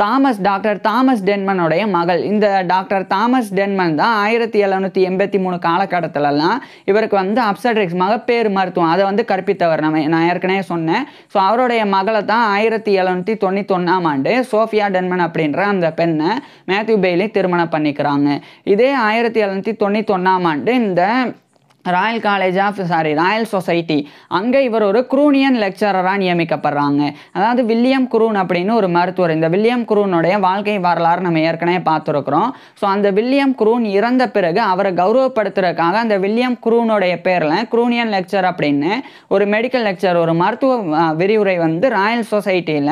தாமஸ் டாக்டர் தாமஸ் டென்மனுடைய மகள் இந்த டாக்டர் தாமஸ் டென்மன் தான் ஆயிரத்தி எழுநூற்றி எண்பத்தி மூணு காலகட்டத்திலலாம் இவருக்கு வந்து அப்சட்ரிக்ஸ் மகப்பேறு மருத்துவம் அதை வந்து கற்பித்தவர் நம்ம நான் ஏற்கனவே சொன்னேன் ஸோ அவருடைய மகளை தான் ஆயிரத்தி எழுநூற்றி ஒன்றாம் ஆண்டு சோஃபியா டென்மன் அப்படின்ற அந்த பெண்ணை மேத்யூ பெய்லி திருமணம் பண்ணிக்கிறாங்க இதே ஆயிரத்தி எழுநூற்றி ஒன்றாம் ஆண்டு இந்த royal college of sorry royal society அங்கே இவர் ஒரு குரூனியன் லெக்சரராக நியமிக்கப்படுறாங்க அதாவது வில்லியம் குரூன் அப்படின்னு ஒரு மருத்துவர் இந்த வில்லியம் குரூனுடைய வாழ்க்கை வரலாறு நம்ம ஏற்கனவே பார்த்துருக்குறோம் ஸோ அந்த வில்லியம் குரூன் இறந்த பிறகு அவரை கௌரவப்படுத்துறதுக்காக அந்த வில்லியம் குரூனுடைய பேரில் குரூனியன் லெக்சர் அப்படின்னு ஒரு மெடிக்கல் லெக்சர் ஒரு மருத்துவ விரிவுரை வந்து ராயல் சொசைட்டியில்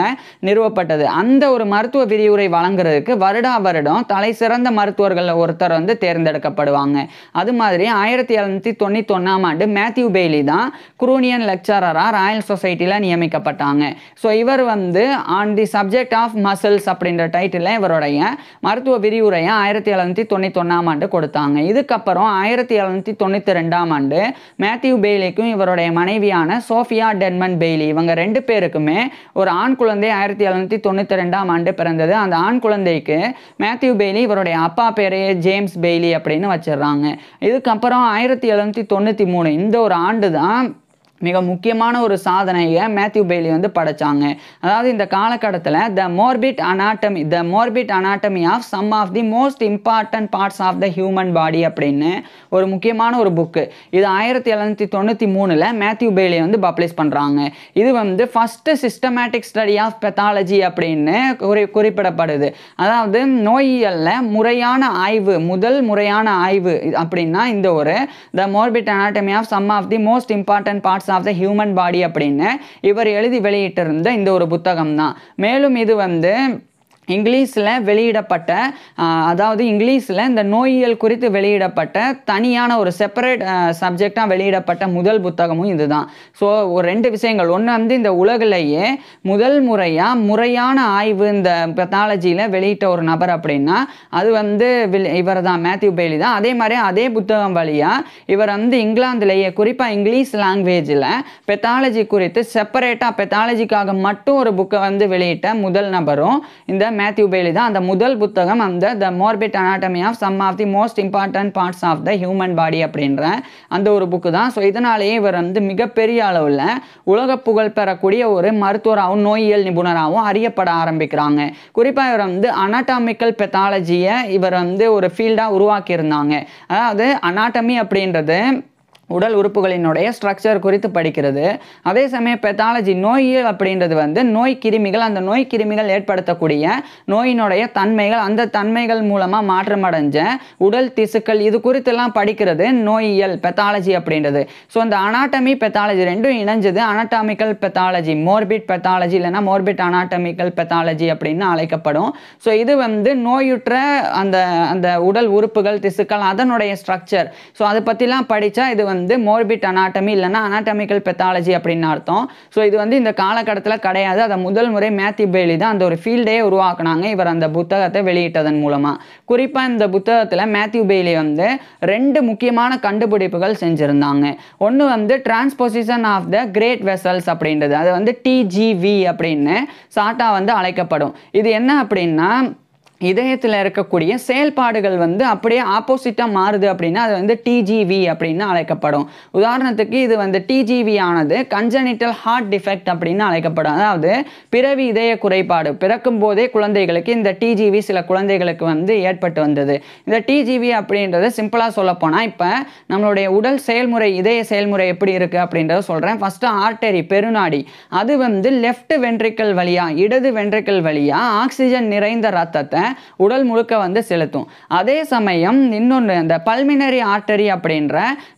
நிறுவப்பட்டது அந்த ஒரு மருத்துவ விரிவுரை வழங்குறதுக்கு வருடா வருடம் தலை சிறந்த மருத்துவர்களில் ஒருத்தர் வந்து தேர்ந்தெடுக்கப்படுவாங்க அது மாதிரி ஆயிரத்தி எழுநூற்றி ஒன்றாம் ஆண்டு மேத்யூ பெய்லி தான் குரூனியன் லெக்சரராக ராயல் சொசைட்டியில் நியமிக்கப்பட்டாங்க ஸோ இவர் வந்து on the subject of muscles அப்படின்ற டைட்டில் இவருடைய மருத்துவ விரிவுரையை ஆயிரத்தி எழுநூற்றி ஒன்றாம் ஆண்டு கொடுத்தாங்க இதுக்கப்புறம் ஆயிரத்தி எழுநூற்றி தொண்ணூற்றி ரெண்டாம் ஆண்டு மேத்யூ பெய்லிக்கும் இவருடைய மனைவியான சோஃபியா டென்மன் பெய்லி இவங்க ரெண்டு பேருக்குமே ஒரு ஆண் குழந்தை ஆயிரத்தி எழுநூற்றி தொண்ணூற்றி ரெண்டாம் ஆண்டு பிறந்தது அந்த ஆண் குழந்தைக்கு மேத்யூ பெய்லி இவருடைய அப்பா பேரையே ஜேம்ஸ் பெய்லி அப்படின்னு வச்சிடுறாங்க இதுக்கப்புறம் ஆயிரத்தி எழுநூற்றி தொள்ளாயிரத்தி தொண்ணூற்றி மூணு இந்த ஒரு ஆண்டு தான் மிக முக்கியமான ஒரு சாதனையை மேத்யூ பெய்லி வந்து படைச்சாங்க அதாவது இந்த காலகட்டத்தில் the morbid anatomy the morbid anatomy of some of the most important parts of the human body அப்படின்னு ஒரு முக்கியமான ஒரு புக்கு இது ஆயிரத்தி எழுநூத்தி தொண்ணூற்றி மூணில் மேத்யூ பெய்லி வந்து பப்ளிஷ் பண்ணுறாங்க இது வந்து first systematic study of pathology அப்படின்னு குறி குறிப்பிடப்படுது அதாவது நோயியலில் முறையான ஆய்வு முதல் முறையான ஆய்வு அப்படின்னா இந்த ஒரு the morbid anatomy of some of the most important parts of the human body அப்படின்னு இவர் எழுதி வெளியிட்டிருந்த இந்த ஒரு புத்தகம் தான் மேலும் இது வந்து இங்கிலீஷில் வெளியிடப்பட்ட அதாவது இங்கிலீஷில் இந்த நோயியல் குறித்து வெளியிடப்பட்ட தனியான ஒரு செப்பரேட் சப்ஜெக்டாக வெளியிடப்பட்ட முதல் புத்தகமும் இதுதான் ஸோ ஒரு ரெண்டு விஷயங்கள் ஒன்று வந்து இந்த உலகிலேயே முதல் முறையாக முறையான ஆய்வு இந்த பெத்தாலஜியில் வெளியிட்ட ஒரு நபர் அப்படின்னா அது வந்து இவர் தான் மேத்யூ பெய்லி தான் அதே மாதிரி அதே புத்தகம் வழியாக இவர் வந்து இங்கிலாந்துலேயே குறிப்பாக இங்கிலீஷ் லாங்குவேஜில் பெத்தாலஜி குறித்து செப்பரேட்டாக பெத்தாலஜிக்காக மட்டும் ஒரு புக்கை வந்து வெளியிட்ட முதல் நபரும் இந்த மேத்யூ பெய்லி தான் அந்த முதல் புத்தகம் அந்த the morbid anatomy of some of the most important parts of the human body அப்படின்ற அந்த ஒரு புக்கு தான் ஸோ இதனாலேயே இவர் வந்து மிகப்பெரிய அளவில் உலக புகழ் பெறக்கூடிய ஒரு மருத்துவராகவும் நோயியல் நிபுணராகவும் அறியப்பட ஆரம்பிக்கிறாங்க குறிப்பாக இவர் வந்து அனாட்டாமிக்கல் பெத்தாலஜியை இவர் வந்து ஒரு ஃபீல்டாக உருவாக்கியிருந்தாங்க அதாவது அனாட்டமி அப்படின்றது உடல் உறுப்புகளினுடைய ஸ்ட்ரக்சர் குறித்து படிக்கிறது அதே சமயம் பெத்தாலஜி நோயியல் அப்படின்றது வந்து நோய் கிருமிகள் அந்த நோய் கிருமிகள் ஏற்படுத்தக்கூடிய நோயினுடைய தன்மைகள் அந்த தன்மைகள் மூலமாக மாற்றமடைஞ்ச உடல் திசுக்கள் இது குறித்தெல்லாம் படிக்கிறது நோயியல் பெத்தாலஜி அப்படின்றது ஸோ அந்த அனாட்டமி பெத்தாலஜி ரெண்டும் இணைஞ்சது அனாட்டாமிக்கல் பெத்தாலஜி மோர்பிட் பெத்தாலஜி இல்லைன்னா மோர்பிட் அனாட்டமிக்கல் பெத்தாலஜி அப்படின்னு அழைக்கப்படும் ஸோ இது வந்து நோயுற்ற அந்த அந்த உடல் உறுப்புகள் திசுக்கள் அதனுடைய ஸ்ட்ரக்சர் ஸோ அதை பற்றிலாம் படித்தா இது வந்து வந்து மோர்பிட் அனாட்டமி இல்லைனா அனாட்டமிக்கல் பெத்தாலஜி அப்படின்னு அர்த்தம் ஸோ இது வந்து இந்த காலகட்டத்தில் கிடையாது அதை முதல் முறை மேத்தி பெய்லி தான் அந்த ஒரு ஃபீல்டே உருவாக்குனாங்க இவர் அந்த புத்தகத்தை வெளியிட்டதன் மூலமாக குறிப்பாக இந்த புத்தகத்தில் மேத்யூ பெய்லி வந்து ரெண்டு முக்கியமான கண்டுபிடிப்புகள் செஞ்சுருந்தாங்க ஒன்று வந்து transposition of the great vessels அப்படின்றது அது வந்து டிஜிவி அப்படின்னு சாட்டா வந்து அழைக்கப்படும் இது என்ன அப்படின்னா இதயத்தில் இருக்கக்கூடிய செயல்பாடுகள் வந்து அப்படியே ஆப்போசிட்டாக மாறுது அப்படின்னா அது வந்து டிஜிவி அப்படின்னு அழைக்கப்படும் உதாரணத்துக்கு இது வந்து டிஜிவி ஆனது கன்ஜெனிட்டல் ஹார்ட் டிஃபெக்ட் அப்படின்னு அழைக்கப்படும் அதாவது பிறவி இதய குறைபாடு பிறக்கும் போதே குழந்தைகளுக்கு இந்த டிஜிவி சில குழந்தைகளுக்கு வந்து ஏற்பட்டு வந்தது இந்த டிஜிவி அப்படின்றது சிம்பிளாக சொல்லப்போனால் இப்போ நம்மளுடைய உடல் செயல்முறை இதய செயல்முறை எப்படி இருக்குது அப்படின்றத சொல்கிறேன் ஃபஸ்ட்டு ஆர்டரி பெருநாடி அது வந்து லெஃப்ட் வென்ட்ரிக்கல் வழியாக இடது வென்ட்ரிக்கல் வழியாக ஆக்சிஜன் நிறைந்த ரத்தத்தை உடல் முழுக்க வந்து செலுத்தும் அதே சமயம் இன்னொன்று அந்த பல்மினரி ஆர்டரி அப்படின்ற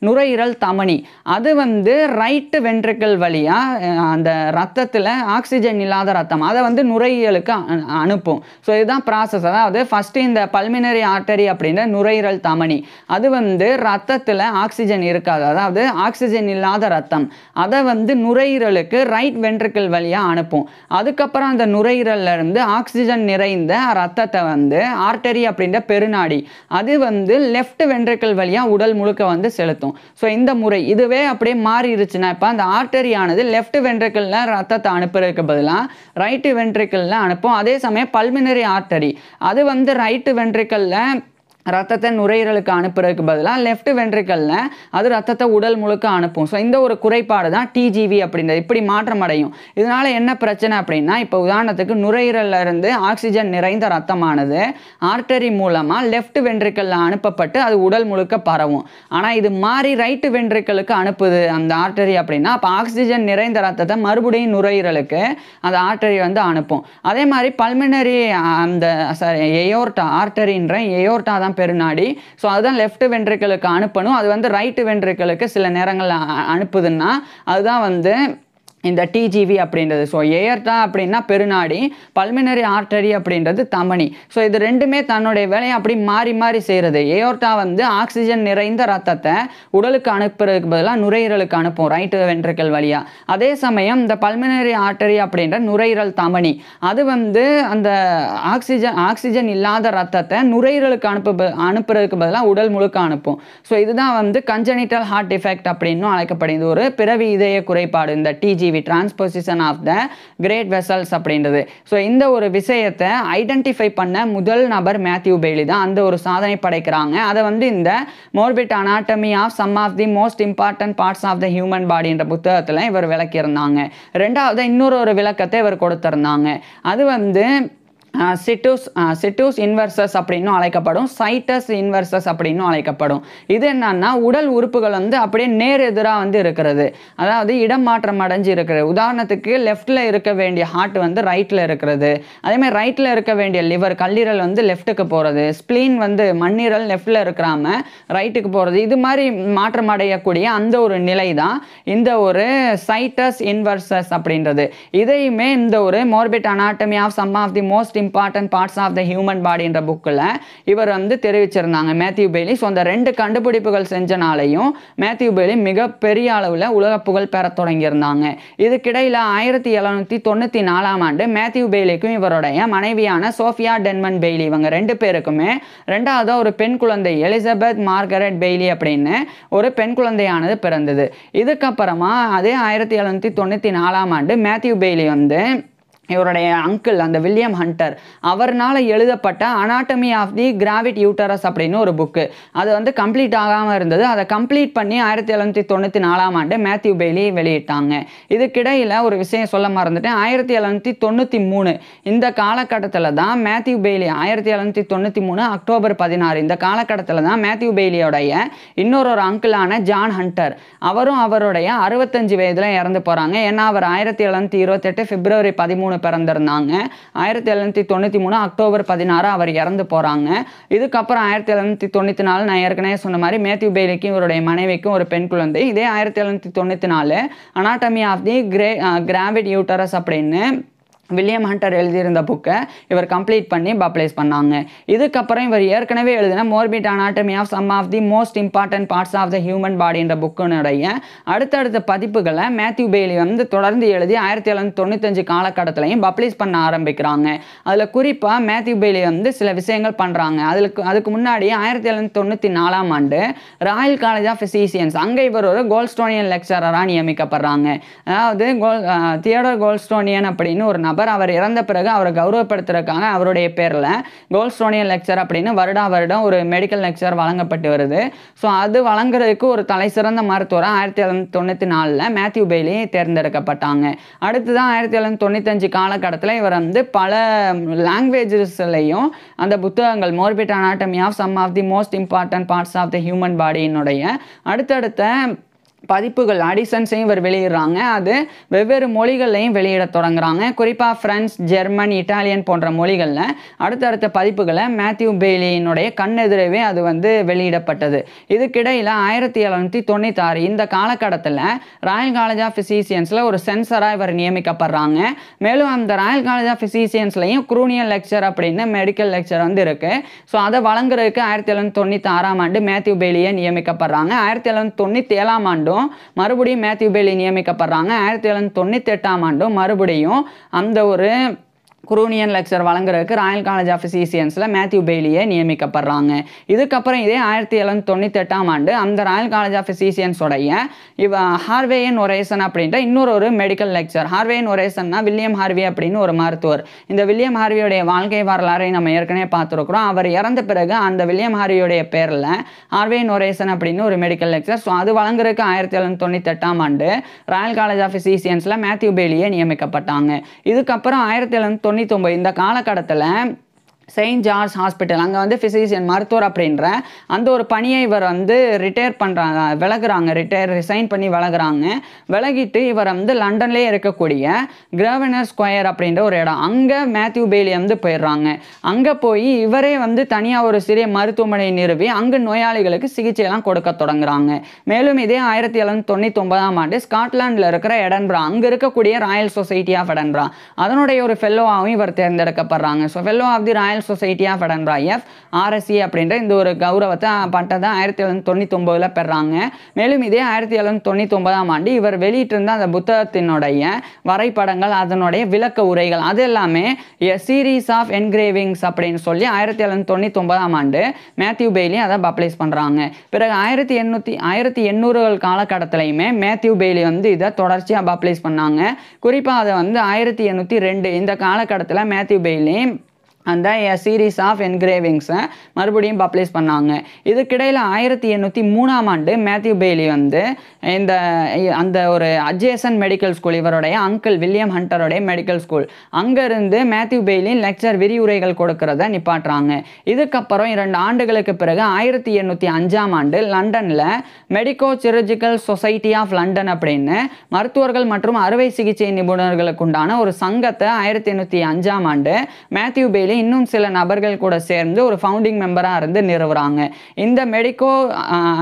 நுரையீரல் தமனி அது வந்து ரைட்டு வென்ட்ரிக்கல் வழியாக அந்த ரத்தத்தில் ஆக்சிஜன் இல்லாத ரத்தம் அதை வந்து நுரையீரலுக்கு அனுப்பும் ஸோ இதுதான் ப்ராசஸ் அதாவது ஃபஸ்ட்டு இந்த பல்மினரி ஆர்டரி அப்படின்ற நுரையீரல் தமனி அது வந்து ரத்தத்தில் ஆக்சிஜன் இருக்காது அதாவது ஆக்சிஜன் இல்லாத ரத்தம் அதை வந்து நுரையீரலுக்கு ரைட் வென்ட்ரிக்கல் வழியாக அனுப்பும் அதுக்கப்புறம் அந்த நுரையீரலில் இருந்து ஆக்சிஜன் நிறைந்த ரத்தத்தை வந்து ஆர்டரி அப்படின்ற பெருநாடி அது வந்து லெஃப்ட் வென்ட்ரிக்கல் வழியாக உடல் முழுக்க வந்து செலுத்தும் ஸோ இந்த முறை இதுவே அப்படியே மாறிடுச்சுன்னா இப்போ அந்த ஆனது லெஃப்ட் வென்ட்ரிக்கலில் ரத்தத்தை அனுப்புறதுக்கு பதிலாக ரைட்டு வென்ட்ரிக்கலில் அனுப்பும் அதே சமயம் பல்மினரி ஆர்டரி அது வந்து ரைட்டு வென்ட்ரிக்கலில் ரத்தத்தை நுரையீரலுக்கு அனுப்புறதுக்கு பதிலாக லெஃப்ட் வென்ட்ரிக்கல்ல அது ரத்தத்தை உடல் முழுக்க அனுப்பும் ஸோ இந்த ஒரு குறைபாடு தான் டிஜிவி அப்படின்றது இப்படி மாற்றம் அடையும் இதனால் என்ன பிரச்சனை அப்படின்னா இப்போ உதாரணத்துக்கு நுரையீரல்ல இருந்து ஆக்சிஜன் நிறைந்த ரத்தமானது ஆர்டரி மூலமாக லெஃப்ட் வென்ட்ரிக்கல்ல அனுப்பப்பட்டு அது உடல் முழுக்க பரவும் ஆனால் இது மாறி ரைட்டு வென்ட்ரிக்கலுக்கு அனுப்புது அந்த ஆர்டரி அப்படின்னா அப்போ ஆக்சிஜன் நிறைந்த ரத்தத்தை மறுபடியும் நுரையீரலுக்கு அந்த ஆர்டரி வந்து அனுப்பும் அதே மாதிரி பல்மினரி அந்த சாரி எயோர்டா ஆர்டரின்ற எயோர்டா தான் தான் பெருநாடி ஸோ அதுதான் லெஃப்ட் வென்ட்ரிக்கலுக்கு அனுப்பணும் அது வந்து ரைட்டு வென்ட்ரிக்கலுக்கு சில நேரங்களில் அனுப்புதுன்னா அதுதான் வந்து இந்த டிஜிவி அப்படின்றது ஸோ ஏர்டா அப்படின்னா பெருநாடி பல்மினரி ஆர்டரி அப்படின்றது தமனி ஸோ இது ரெண்டுமே தன்னுடைய வேலையை அப்படி மாறி மாறி செய்கிறது ஏயோர்டா வந்து ஆக்சிஜன் நிறைந்த ரத்தத்தை உடலுக்கு அனுப்புறதுக்கு பதிலாக நுரையீரலுக்கு அனுப்பும் ரைட்டு வென்றுக்கள் வழியாக அதே சமயம் இந்த பல்மினரி ஆர்டரி அப்படின்ற நுரையீரல் தமனி அது வந்து அந்த ஆக்சிஜன் ஆக்சிஜன் இல்லாத ரத்தத்தை நுரையீரலுக்கு அனுப்பு அனுப்புறதுக்கு பதிலாக உடல் முழுக்க அனுப்பும் ஸோ இதுதான் வந்து கஞ்சனிட்டல் ஹார்ட் டிஃபெக்ட் அப்படின்னு அழைக்கப்படுது ஒரு பிறவி இதய குறைபாடு இந்த TGV TTV transposition of the great vessels அப்படின்றது ஸோ இந்த ஒரு விஷயத்தை ஐடென்டிஃபை பண்ண முதல் நபர் மேத்யூ பெய்லி தான் அந்த ஒரு சாதனை படைக்கிறாங்க அதை வந்து இந்த morbid anatomy of some of the most important parts of the human பாடின்ற புத்தகத்தில் இவர் விளக்கியிருந்தாங்க ரெண்டாவது இன்னொரு ஒரு விளக்கத்தை இவர் கொடுத்திருந்தாங்க அது வந்து சிட்டூஸ் சிட்டூஸ் இன்வெர்சஸ் அப்படின்னும் அழைக்கப்படும் சைட்டஸ் இன்வெர்சஸ் அப்படின்னும் அழைக்கப்படும் இது என்னன்னா உடல் உறுப்புகள் வந்து அப்படியே நேர் எதிராக வந்து இருக்கிறது அதாவது இடம் மாற்றம் அடைஞ்சு இருக்கிறது உதாரணத்துக்கு லெஃப்டில் இருக்க வேண்டிய ஹார்ட் வந்து ரைட்டில் இருக்கிறது அதேமாதிரி ரைட்டில் இருக்க வேண்டிய லிவர் கல்லீரல் வந்து லெஃப்ட்டுக்கு போகிறது ஸ்ப்ளீன் வந்து மண்ணீரல் லெஃப்டில் இருக்கிறாம ரைட்டுக்கு போகிறது இது மாதிரி மாற்றம் அடையக்கூடிய அந்த ஒரு நிலை தான் இந்த ஒரு சைட்டஸ் இன்வெர்சஸ் அப்படின்றது இதையுமே இந்த ஒரு morbid anatomy of some of the most important parts of the human பாடின்ற புக்கில் இவர் வந்து தெரிவிச்சிருந்தாங்க மேத்யூ பெய்லி ஸோ அந்த ரெண்டு கண்டுபிடிப்புகள் செஞ்சனாலையும் மேத்யூ பெய்லி மிகப்பெரிய அளவில் உலக புகழ் பெற தொடங்கியிருந்தாங்க இதுக்கிடையில் ஆயிரத்தி எழுநூற்றி தொண்ணூற்றி நாலாம் ஆண்டு மேத்யூ பெய்லிக்கும் இவருடைய மனைவியான சோஃபியா டென்மன் பெய்லி இவங்க ரெண்டு பேருக்குமே ரெண்டாவதாக ஒரு பெண் குழந்தை எலிசபெத் மார்கரெட் பெய்லி அப்படின்னு ஒரு பெண் குழந்தையானது பிறந்தது இதுக்கப்புறமா அதே ஆயிரத்தி எழுநூற்றி தொண்ணூற்றி நாலாம் ஆண்டு மேத்யூ பெய்லி வந்து இவருடைய அங்கிள் அந்த வில்லியம் ஹண்டர் அவர்னால் எழுதப்பட்ட anatomy of the gravid uterus அப்படின்னு ஒரு புக்கு அது வந்து கம்ப்ளீட் ஆகாமல் இருந்தது அதை கம்ப்ளீட் பண்ணி ஆயிரத்தி எழுநூற்றி தொண்ணூற்றி நாலாம் ஆண்டு மேத்யூ பெய்லி வெளியிட்டாங்க இதுக்கிடையில் ஒரு விஷயம் சொல்ல மறந்துட்டேன் ஆயிரத்தி எழுநூற்றி தொண்ணூற்றி மூணு இந்த காலகட்டத்தில் தான் மேத்யூ பெய்லி ஆயிரத்தி எழுநூற்றி தொண்ணூற்றி மூணு அக்டோபர் பதினாறு இந்த காலகட்டத்தில் தான் மேத்யூ பெய்லியோடைய இன்னொரு ஒரு அங்கிளான ஜான் ஹண்டர் அவரும் அவருடைய அறுபத்தஞ்சு வயதில் இறந்து போகிறாங்க ஏன்னா அவர் ஆயிரத்தி எழுநூற்றி இருபத்தெட்டு பிப்ரவரி பதிமூணு மூணு பிறந்திருந்தாங்க ஆயிரத்தி எழுநூற்றி தொண்ணூற்றி மூணு அக்டோபர் பதினாறு அவர் இறந்து போகிறாங்க இதுக்கப்புறம் ஆயிரத்தி எழுநூற்றி தொண்ணூற்றி நாலு நான் ஏற்கனவே சொன்ன மாதிரி மேத்யூ பெய்லிக்கும் இவருடைய மனைவிக்கும் ஒரு பெண் குழந்தை இதே ஆயிரத்தி எழுநூற்றி தொண்ணூற்றி நாலு anatomy of the gra gravid uterus அப்படின்னு வில்லியம் ஹண்டர் எழுதியிருந்த புக்கை இவர் கம்ப்ளீட் பண்ணி பப்ளைஸ் பண்ணாங்க இதுக்கப்புறம் இவர் ஏற்கனவே எழுதின morbid anatomy of some of the most important parts of the human பாடின்ற புக்கினுடைய அடுத்தடுத்த பதிப்புகளை மேத்யூ பெய்லி வந்து தொடர்ந்து எழுதி ஆயிரத்தி எழுநூத்தி தொண்ணூத்தஞ்சு காலகட்டத்திலையும் பப்ளிஷ் பண்ண ஆரம்பிக்கிறாங்க அதில் குறிப்பாக மேத்யூ பெய்லி வந்து சில விஷயங்கள் பண்ணுறாங்க அதில் அதுக்கு முன்னாடி ஆயிரத்தி எழுநூத்தி தொண்ணூற்றி நாலாம் ஆண்டு ராயல் காலேஜ் ஆஃப் ஃபிசிசியன்ஸ் அங்கே இவர் ஒரு கோல்ஸ்டோனியன் லெக்சரராக நியமிக்கப்படுறாங்க அதாவது கோல் தியேட்டர் கோல்ஸ்டோனியன் அப்படின்னு ஒரு நபர் அக்பர் அவர் இறந்த பிறகு அவரை கௌரவப்படுத்துறதுக்காக அவருடைய பேரில் கோல்ஸ்டோனியன் லெக்சர் அப்படின்னு வருடா வருடம் ஒரு மெடிக்கல் லெக்சர் வழங்கப்பட்டு வருது ஸோ அது வழங்குறதுக்கு ஒரு தலை சிறந்த மருத்துவராக ஆயிரத்தி எழுநூத்தி தொண்ணூற்றி நாலில் மேத்யூ பெய்லி தேர்ந்தெடுக்கப்பட்டாங்க அடுத்துதான் ஆயிரத்தி எழுநூத்தி தொண்ணூத்தஞ்சு காலகட்டத்தில் இவர் வந்து பல லாங்குவேஜஸ்லையும் அந்த புத்தகங்கள் morbid anatomy of some of the most important parts of the human பாடியினுடைய அடுத்தடுத்த பதிப்புகள் அடிசன்ஸையும் இவர் வெளியிடுறாங்க அது வெவ்வேறு மொழிகள்லையும் வெளியிட தொடங்குறாங்க குறிப்பாக ஃப்ரான்ஸ் ஜெர்மன் இட்டாலியன் போன்ற மொழிகளில் அடுத்தடுத்த பதிப்புகளை மேத்யூ பெய்லியினுடைய கண்ணெதிரவே அது வந்து வெளியிடப்பட்டது இதுக்கிடையில் ஆயிரத்தி எழுநூற்றி தொண்ணூத்தாறு இந்த காலகட்டத்தில் ராயல் காலேஜ் ஆஃப் ஃபிசிசியன்ஸில் ஒரு சென்சராக இவர் நியமிக்கப்படுறாங்க மேலும் அந்த ராயல் காலேஜ் ஆஃப் ஃபிசிசியன்ஸ்லையும் குரூனியல் லெக்சர் அப்படின்னு மெடிக்கல் லெக்சர் வந்து இருக்குது ஸோ அதை வழங்குறதுக்கு ஆயிரத்தி எழுநூற்றி தொண்ணூற்றி ஆறாம் ஆண்டு மேத்யூ பெய்லியை நியமிக்கப்படுறாங்க ஆயிரத்தி எழுநூற்றி தொண்ணூற்றி ஏழாம் ஆண்டும் ஆண்டும் மறுபடியும் மேத்யூ பேலி நியமிக்கப்படுறாங்க ஆயிரத்தி தொள்ளாயிரத்தி தொண்ணூற்றி எட்டாம் ஆண்டும் மறுபடியும் அந்த ஒரு குரூனியன் லெக்சர் வழங்குறதுக்கு ராயல் காலேஜ் ஆஃப் ஃபிசிசியன்ஸில் மேத்யூ பெய்லியே நியமிக்கப்படுறாங்க இதுக்கப்புறம் இதே ஆயிரத்தி எழுநூத்தி தொண்ணூற்றி எட்டாம் ஆண்டு அந்த ராயல் காலேஜ் ஆஃப் ஃபிசிசியன்ஸோடைய இவ ஹார்வேயன் ஒரேசன் அப்படின்ற இன்னொரு ஒரு மெடிக்கல் லெக்சர் ஹார்வேயன் ஒரேசன்னா வில்லியம் ஹார்வே அப்படின்னு ஒரு மருத்துவர் இந்த வில்லியம் ஹார்வியோடைய வாழ்க்கை வரலாறை நம்ம ஏற்கனவே பார்த்துருக்குறோம் அவர் இறந்த பிறகு அந்த வில்லியம் ஹார்வியோடைய பேரில் ஹார்வேயன் ஒரேசன் அப்படின்னு ஒரு மெடிக்கல் லெக்சர் ஸோ அது வழங்குறதுக்கு ஆயிரத்தி எழுநூத்தி தொண்ணூத்தெட்டாம் ஆண்டு ராயல் காலேஜ் ஆஃப் ஃபிசிசியன்ஸில் மேத்யூ பெய்லியே நியமிக்கப்பட்டாங்க இதுக்கப்புறம் ஆயிரத்தி எழுநூத்தி தொண்ணூத்தொம்பது இந்த காலகட்டத்தில் செயின்ட் ஜார்ஜ் ஹாஸ்பிட்டல் அங்கே வந்து ஃபிசிஷியன் மருத்துவர் அப்படின்ற அந்த ஒரு பணியை இவர் வந்து ரிட்டையர் பண்ணுறாங்க விலகுறாங்க ரிட்டையர் ரிசைன் பண்ணி விலகுறாங்க விலகிட்டு இவர் வந்து லண்டன்லேயே இருக்கக்கூடிய கிரவனர் ஸ்கொயர் அப்படின்ற ஒரு இடம் அங்கே மேத்யூ பெய்லி வந்து போயிடுறாங்க அங்கே போய் இவரே வந்து தனியாக ஒரு சிறிய மருத்துவமனை நிறுவி அங்கு நோயாளிகளுக்கு சிகிச்சையெல்லாம் கொடுக்க தொடங்குறாங்க மேலும் இதே ஆயிரத்தி எழுநூத்தி தொண்ணூற்றி ஒன்பதாம் ஆண்டு ஸ்காட்லாண்டில் இருக்கிற எடன்பிரா அங்கே இருக்கக்கூடிய ராயல் சொசைட்டி ஆஃப் எடன்பிரா அதனுடைய ஒரு ஃபெல்லோவாகவும் இவர் தேர்ந்தெடுக்கப்படுறாங்க so fellow of the Royal Royal Society of Edinburgh RSC அப்படின்ற இந்த ஒரு கௌரவத்தை பட்டதாக ஆயிரத்தி எழுநூத்தி தொண்ணூற்றி ஒம்போதில் பெறாங்க மேலும் இதே ஆயிரத்தி எழுநூத்தி தொண்ணூற்றி ஒன்பதாம் ஆண்டு இவர் வெளியிட்டிருந்த அந்த புத்தகத்தினுடைய வரைபடங்கள் அதனுடைய விளக்க உரைகள் அது எல்லாமே சீரீஸ் ஆஃப் என்கிரேவிங்ஸ் அப்படின்னு சொல்லி ஆயிரத்தி எழுநூத்தி தொண்ணூற்றி ஒன்பதாம் ஆண்டு மேத்யூ பெய்லி அதை பப்ளிஷ் பண்ணுறாங்க பிறகு ஆயிரத்தி எண்ணூற்றி ஆயிரத்தி எண்ணூறுகள் காலகட்டத்திலையுமே மேத்யூ பெய்லி வந்து இதை தொடர்ச்சியாக பப்ளிஷ் பண்ணாங்க குறிப்பாக அதை வந்து ஆயிரத்தி எண்ணூற்றி ரெண்டு இந்த காலகட்டத்தில் மேத்யூ பெய்லி அந்த சீரீஸ் ஆஃப் என்கிரேவிங்ஸை மறுபடியும் பப்ளிஷ் பண்ணாங்க இதுக்கிடையில் ஆயிரத்தி எண்ணூற்றி மூணாம் ஆண்டு மேத்யூ பெய்லி வந்து இந்த அந்த ஒரு அஜேசன் மெடிக்கல் ஸ்கூல் இவருடைய அங்கிள் வில்லியம் ஹண்டருடைய மெடிக்கல் ஸ்கூல் அங்கேருந்து மேத்யூ பெய்லின் லெக்சர் விரிவுரைகள் கொடுக்கறத நிப்பாட்டுறாங்க இதுக்கப்புறம் இரண்டு ஆண்டுகளுக்கு பிறகு ஆயிரத்தி எண்ணூற்றி அஞ்சாம் ஆண்டு லண்டனில் Medico Chirurgical Society of London அப்படின்னு மருத்துவர்கள் மற்றும் அறுவை சிகிச்சை நிபுணர்களுக்குண்டான ஒரு சங்கத்தை ஆயிரத்தி எண்ணூற்றி அஞ்சாம் ஆண்டு மேத்யூ பெய்லி கம்பெனியில் இன்னும் சில நபர்கள் கூட சேர்ந்து ஒரு ஃபவுண்டிங் மெம்பராக இருந்து நிறுவுறாங்க இந்த Medico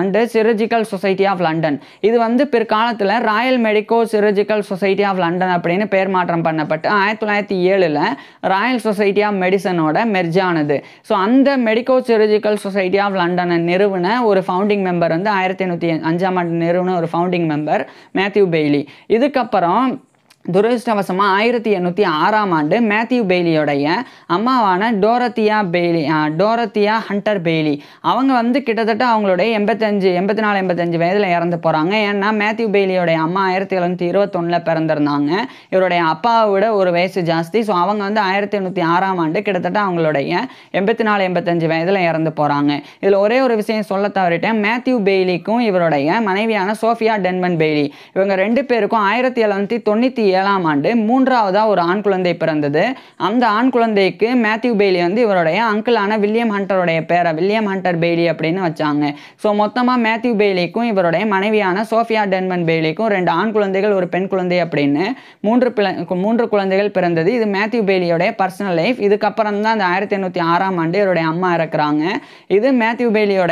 and Chirurgical Society of London இது வந்து பிற்காலத்தில் Royal Medico Chirurgical Society of London அப்படின்னு பேர் மாற்றம் பண்ணப்பட்டு ஆயிரத்தி தொள்ளாயிரத்தி ஏழில் ராயல் சொசைட்டி ஆஃப் மெடிசனோட மெர்ஜானது ஸோ அந்த மெடிக்கோ சிரஜிக்கல் சொசைட்டி ஆஃப் லண்டனை நிறுவன ஒரு ஃபவுண்டிங் மெம்பர் வந்து ஆயிரத்தி எண்ணூற்றி அஞ்சாம் ஆண்டு நிறுவன ஒரு ஃபவுண்டிங் மெம்பர் மேத்யூ பெய்லி இதுக்கப்புறம் துரதிருஷ்டவசமாக ஆயிரத்தி எண்ணூற்றி ஆறாம் ஆண்டு மேத்யூ பெய்லியோடைய அம்மாவான Dorothea Baillie Dorothea Hunter Baillie அவங்க வந்து கிட்டத்தட்ட அவங்களுடைய எண்பத்தஞ்சு எண்பத்தி நாலு எண்பத்தஞ்சு வயதில் இறந்து போகிறாங்க ஏன்னா மேத்யூ பெய்லியோடைய அம்மா ஆயிரத்தி எழுநூற்றி இருபத்தொன்னில் பிறந்திருந்தாங்க இவருடைய அப்பாவை விட ஒரு வயசு ஜாஸ்தி ஸோ அவங்க வந்து ஆயிரத்தி எண்ணூற்றி ஆறாம் ஆண்டு கிட்டத்தட்ட அவங்களுடைய எண்பத்தி நாலு எண்பத்தஞ்சு வயதில் இறந்து போகிறாங்க இதில் ஒரே ஒரு விஷயம் சொல்ல தவறிட்டேன் மேத்யூ பெய்லிக்கும் இவருடைய மனைவியான சோஃபியா டென்மன் பெய்லி இவங்க ரெண்டு பேருக்கும் ஆயிரத்தி எழுநூற்றி தொண்ணூற்றி ஏழாம் ஆண்டு மூன்றாவதாக ஒரு ஆண் குழந்தை பிறந்தது அந்த ஆண் குழந்தைக்கு மேத்யூ பெய்லி வந்து இவருடைய அங்கிளான வில்லியம் ஹண்டருடைய பேரை வில்லியம் ஹண்டர் பெய்லி அப்படின்னு வச்சாங்க ஸோ மொத்தமாக மேத்யூ பெய்லிக்கும் இவருடைய மனைவியான சோஃபியா டென்மன் பெய்லிக்கும் ரெண்டு ஆண் குழந்தைகள் ஒரு பெண் குழந்தை அப்படின்னு மூன்று மூன்று குழந்தைகள் பிறந்தது இது மேத்யூ பெய்லியோடைய பர்சனல் லைஃப் இதுக்கப்புறம் தான் அந்த ஆயிரத்தி எண்ணூற்றி ஆறாம் ஆண்டு இவருடைய அம்மா இறக்குறாங்க இது மேத்யூ பெய்லியோடைய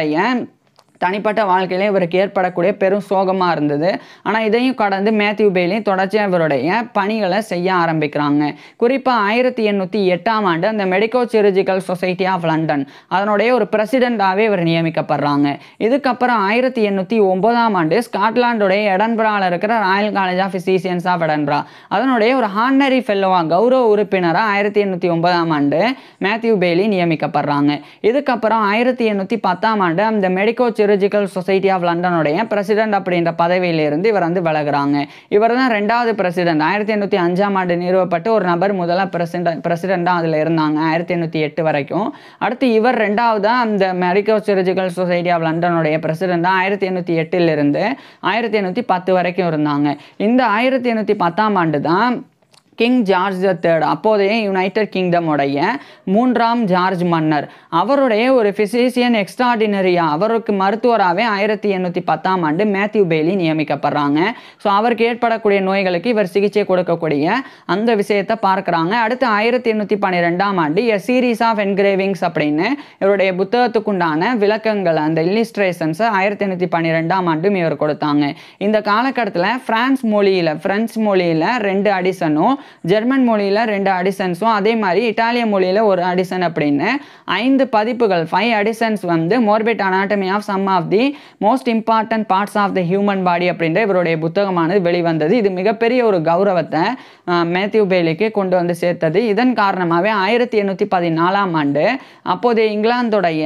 தனிப்பட்ட வாழ்க்கையில இவருக்கு ஏற்படக்கூடிய பெரும் சோகமா இருந்தது ஆனால் இதையும் கடந்து மேத்யூ பெய்லி தொடர்ச்சியாக இவருடைய பணிகளை செய்ய ஆரம்பிக்கிறாங்க குறிப்பாக ஆயிரத்தி எண்ணூத்தி எட்டாம் ஆண்டு அந்த Medico Chirurgical Society of London அதனுடைய ஒரு பிரசிடென்டாவே இவர் நியமிக்கப்படுறாங்க இதுக்கப்புறம் ஆயிரத்தி எண்ணூத்தி ஒன்பதாம் ஆண்டு ஸ்காட்லாண்டுடைய இடம்பெறால இருக்கிற Royal college of Physicians of Edinburgh அதனுடைய ஒரு ஹார்னரி ஃபெல்லோவா கௌரவ உறுப்பினராக ஆயிரத்தி எண்ணூற்றி ஒன்பதாம் ஆண்டு மேத்யூ பெய்லி நியமிக்கப்படுறாங்க இதுக்கப்புறம் ஆயிரத்தி எண்ணூத்தி பத்தாம் ஆண்டு அந்த மெடிக்கோ ஜூலஜிக்கல் சொசைட்டி ஆஃப் லண்டனுடைய பிரசிடென்ட் அப்படின்ற பதவியிலிருந்து இவர் வந்து விலகிறாங்க இவர் தான் ரெண்டாவது பிரசிடென்ட் ஆயிரத்தி எண்ணூற்றி அஞ்சாம் ஆண்டு நிறுவப்பட்டு ஒரு நபர் முதல்ல பிரசிடென்ட் பிரசிடெண்ட்டாக அதில் இருந்தாங்க ஆயிரத்தி எண்ணூற்றி எட்டு வரைக்கும் அடுத்து இவர் ரெண்டாவதாக அந்த மெடிக்கல் சர்ஜிக்கல் சொசைட்டி ஆஃப் லண்டனுடைய பிரசிடெண்ட்டாக ஆயிரத்தி எண்ணூற்றி எட்டிலிருந்து ஆயிரத்தி எண்ணூற்றி பத்து வரைக்கும் இருந்தாங்க இந்த ஆயிரத்தி எண்ணூற்றி பத்தாம் ஆண்டு தான் கிங் ஜார்ஜ் த தேர்ட் அப்போதைய யுனைடெட் உடைய மூன்றாம் ஜார்ஜ் மன்னர் அவருடைய ஒரு பிசிசியன் எக்ஸ்ட்ராடினரியா அவருக்கு மருத்துவராகவே ஆயிரத்தி எண்ணூற்றி பத்தாம் ஆண்டு மேத்யூ பெய்லி நியமிக்கப்படுறாங்க ஸோ அவருக்கு ஏற்படக்கூடிய நோய்களுக்கு இவர் சிகிச்சை கொடுக்கக்கூடிய அந்த விஷயத்தை பார்க்குறாங்க அடுத்து ஆயிரத்தி எண்ணூற்றி பன்னிரெண்டாம் ஆண்டு எ சீரீஸ் ஆஃப் என்கிரேவிங்ஸ் அப்படின்னு இவருடைய புத்தகத்துக்குண்டான விளக்கங்கள் அந்த இல்லிஸ்ட்ரேஷன்ஸை ஆயிரத்தி எண்ணூற்றி பன்னிரெண்டாம் ஆண்டும் இவர் கொடுத்தாங்க இந்த காலகட்டத்தில் ஃப்ரான்ஸ் மொழியில் ஃப்ரெஞ்ச் மொழியில் ரெண்டு அடிசனும் ஜெர்மன் மொழியில் ரெண்டு அடிசன்ஸும் அதே மாதிரி இட்டாலிய மொழியில் ஒரு அடிசன் அப்படின்னு ஐந்து பதிப்புகள் ஃபைவ் அடிசன்ஸ் வந்து morbid anatomy of some of the most important parts of the human body அப்படின்ற இவருடைய புத்தகமானது வெளிவந்தது இது மிகப்பெரிய ஒரு கௌரவத்தை மேத்யூ பேலிக்கு கொண்டு வந்து சேர்த்தது இதன் காரணமாகவே ஆயிரத்தி எண்ணூற்றி பதினாலாம் ஆண்டு அப்போதைய இங்கிலாந்துடைய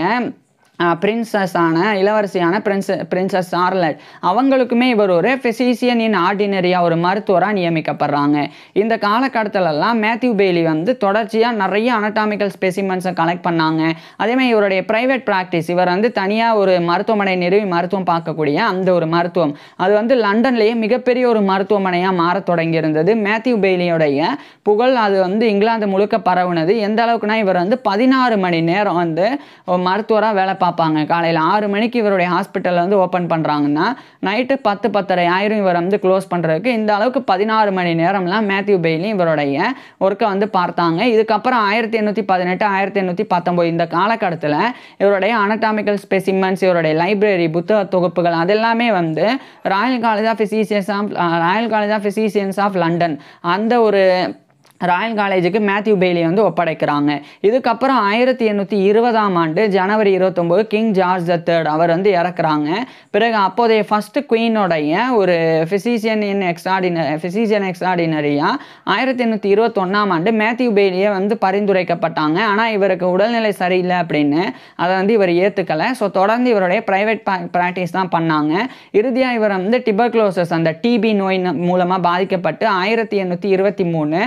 பிரின்சஸ் ஆன இளவரசியான பிரின்ச பிரின்சஸ் சார்லட் அவங்களுக்குமே இவர் ஒரு ஃபெசிசியன் இன் ஆர்டினரியாக ஒரு மருத்துவராக நியமிக்கப்படுறாங்க இந்த காலகட்டத்திலலாம் மேத்யூ பெய்லி வந்து தொடர்ச்சியாக நிறைய அனட்டாமிக்கல் ஸ்பெசிமென்ஸை கலெக்ட் பண்ணாங்க அதேமாதிரி இவருடைய ப்ரைவேட் ப்ராக்டிஸ் இவர் வந்து தனியாக ஒரு மருத்துவமனை நிறுவி மருத்துவம் பார்க்கக்கூடிய அந்த ஒரு மருத்துவம் அது வந்து லண்டன்லேயே மிகப்பெரிய ஒரு மருத்துவமனையாக மாற தொடங்கியிருந்தது மேத்யூ பெய்லியோடைய புகழ் அது வந்து இங்கிலாந்து முழுக்க பரவுனது எந்த அளவுக்குனா இவர் வந்து பதினாறு மணி நேரம் வந்து மருத்துவராக வேலை பார்ப்பாங்க காலையில் ஆறு மணிக்கு இவருடைய ஹாஸ்பிட்டலில் வந்து ஓப்பன் பண்ணுறாங்கன்னா நைட்டு பத்து பத்தரை ஆயிரம் இவர் வந்து க்ளோஸ் பண்ணுறதுக்கு இந்த அளவுக்கு பதினாறு மணி நேரம்லாம் மேத்யூ பெய்லி இவருடைய ஒர்க்கை வந்து பார்த்தாங்க இதுக்கப்புறம் ஆயிரத்தி எண்ணூற்றி பதினெட்டு ஆயிரத்தி எண்ணூற்றி பத்தொம்போது இந்த காலகட்டத்தில் இவருடைய அனட்டாமிக்கல் ஸ்பெசிமெண்ட்ஸ் இவருடைய லைப்ரரி புத்தக தொகுப்புகள் அதெல்லாமே வந்து Royal college of Physicians of Royal college of Physicians of London அந்த ஒரு ராயல் காலேஜுக்கு மேத்யூ பெய்லி வந்து ஒப்படைக்கிறாங்க இதுக்கப்புறம் ஆயிரத்தி எண்ணூற்றி இருபதாம் ஆண்டு ஜனவரி இருபத்தொம்போது கிங் ஜார்ஜ் த தேர்ட் அவர் வந்து இறக்குறாங்க பிறகு அப்போதைய ஃபஸ்ட்டு குயினுடைய ஒரு ஃபிசிஷியன் இன் எக்ஸ்ட்ராடினரி ஃபிசிஷியன் எக்ஸ்ட்ராடினரியாக ஆயிரத்தி எண்ணூற்றி இருபத்தொன்னாம் ஆண்டு மேத்யூ பெய்லியே வந்து பரிந்துரைக்கப்பட்டாங்க ஆனால் இவருக்கு உடல்நிலை சரியில்லை அப்படின்னு அதை வந்து இவர் ஏற்றுக்கலை ஸோ தொடர்ந்து இவருடைய ப்ரைவேட் ப்ராக்டிஸ் தான் பண்ணாங்க இறுதியாக இவர் வந்து டிபர்க்ளோசஸ் அந்த டிபி நோய் மூலமாக பாதிக்கப்பட்டு ஆயிரத்தி எண்ணூற்றி இருபத்தி மூணு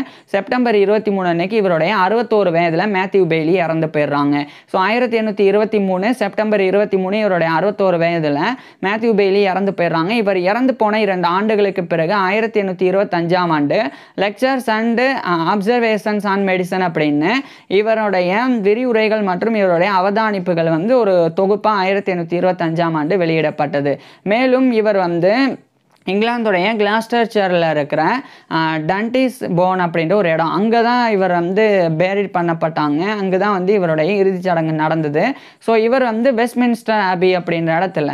செப்டம்பர் இருபத்தி மூணு அன்னைக்கு இவருடைய அறுபத்தோரு வயதில் மேத்யூ பெய்லி இறந்து போயிடுறாங்க ஸோ ஆயிரத்தி எண்ணூற்றி இருபத்தி மூணு செப்டம்பர் இருபத்தி மூணு இவருடைய அறுபத்தோரு வயதில் மேத்யூ பெய்லி இறந்து போயிடுறாங்க இவர் இறந்து போன இரண்டு ஆண்டுகளுக்கு பிறகு ஆயிரத்தி எண்ணூற்றி இருபத்தஞ்சாம் ஆண்டு lectures and observations on medicine அப்படின்னு இவருடைய விரிவுரைகள் மற்றும் இவருடைய அவதானிப்புகள் வந்து ஒரு தொகுப்பாக ஆயிரத்தி எண்ணூற்றி இருபத்தஞ்சாம் ஆண்டு வெளியிடப்பட்டது மேலும் இவர் வந்து இங்கிலாந்துடைய கிளாஸ்டர் சேரில் இருக்கிற டண்டிஸ் போன் அப்படின்ற ஒரு இடம் அங்கே தான் இவர் வந்து பேரிட் பண்ணப்பட்டாங்க அங்கே தான் வந்து இவருடைய இறுதிச் சடங்கு நடந்தது ஸோ இவர் வந்து வெஸ்ட்மின்ஸ்டர் அபி அப்படின்ற இடத்துல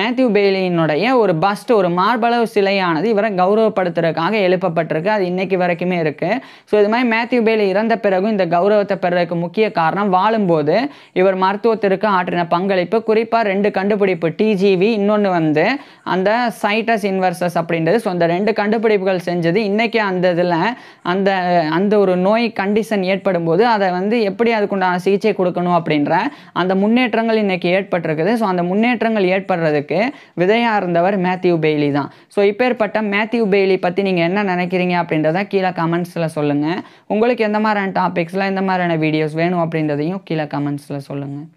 மேத்யூ பெய்லியினுடைய ஒரு பஸ்ட் ஒரு மார்பளவு சிலையானது இவரை கௌரவப்படுத்துறதுக்காக எழுப்பப்பட்டிருக்கு அது இன்றைக்கு வரைக்குமே இருக்குது ஸோ இது மாதிரி மேத்யூ பெய்லி இறந்த பிறகும் இந்த கௌரவத்தை பெறதுக்கு முக்கிய காரணம் வாழும்போது இவர் மருத்துவத்திற்கு ஆற்றின பங்களிப்பு குறிப்பாக ரெண்டு கண்டுபிடிப்பு டிஜிவி இன்னொன்று வந்து அந்த சைட்டஸ் இன்வர் ஆர்எஸ்எஸ் அப்படின்றது ஸோ அந்த ரெண்டு கண்டுபிடிப்புகள் செஞ்சது இன்றைக்கி அந்த இதில் அந்த அந்த ஒரு நோய் கண்டிஷன் ஏற்படும் போது அதை வந்து எப்படி அதுக்குண்டான சிகிச்சை கொடுக்கணும் அப்படின்ற அந்த முன்னேற்றங்கள் இன்றைக்கி ஏற்பட்டிருக்குது ஸோ அந்த முன்னேற்றங்கள் ஏற்படுறதுக்கு விதையாக இருந்தவர் மேத்யூ பெய்லி தான் ஸோ இப்பேற்பட்ட மேத்யூ பெய்லி பற்றி நீங்கள் என்ன நினைக்கிறீங்க அப்படின்றத கீழே கமெண்ட்ஸில் சொல்லுங்கள் உங்களுக்கு எந்த மாதிரியான டாபிக்ஸில் எந்த மாதிரியான வீடியோஸ் வேணும் அப்படின்றதையும் கீழே கமெண்ட்ஸில் சொல்லுங்கள்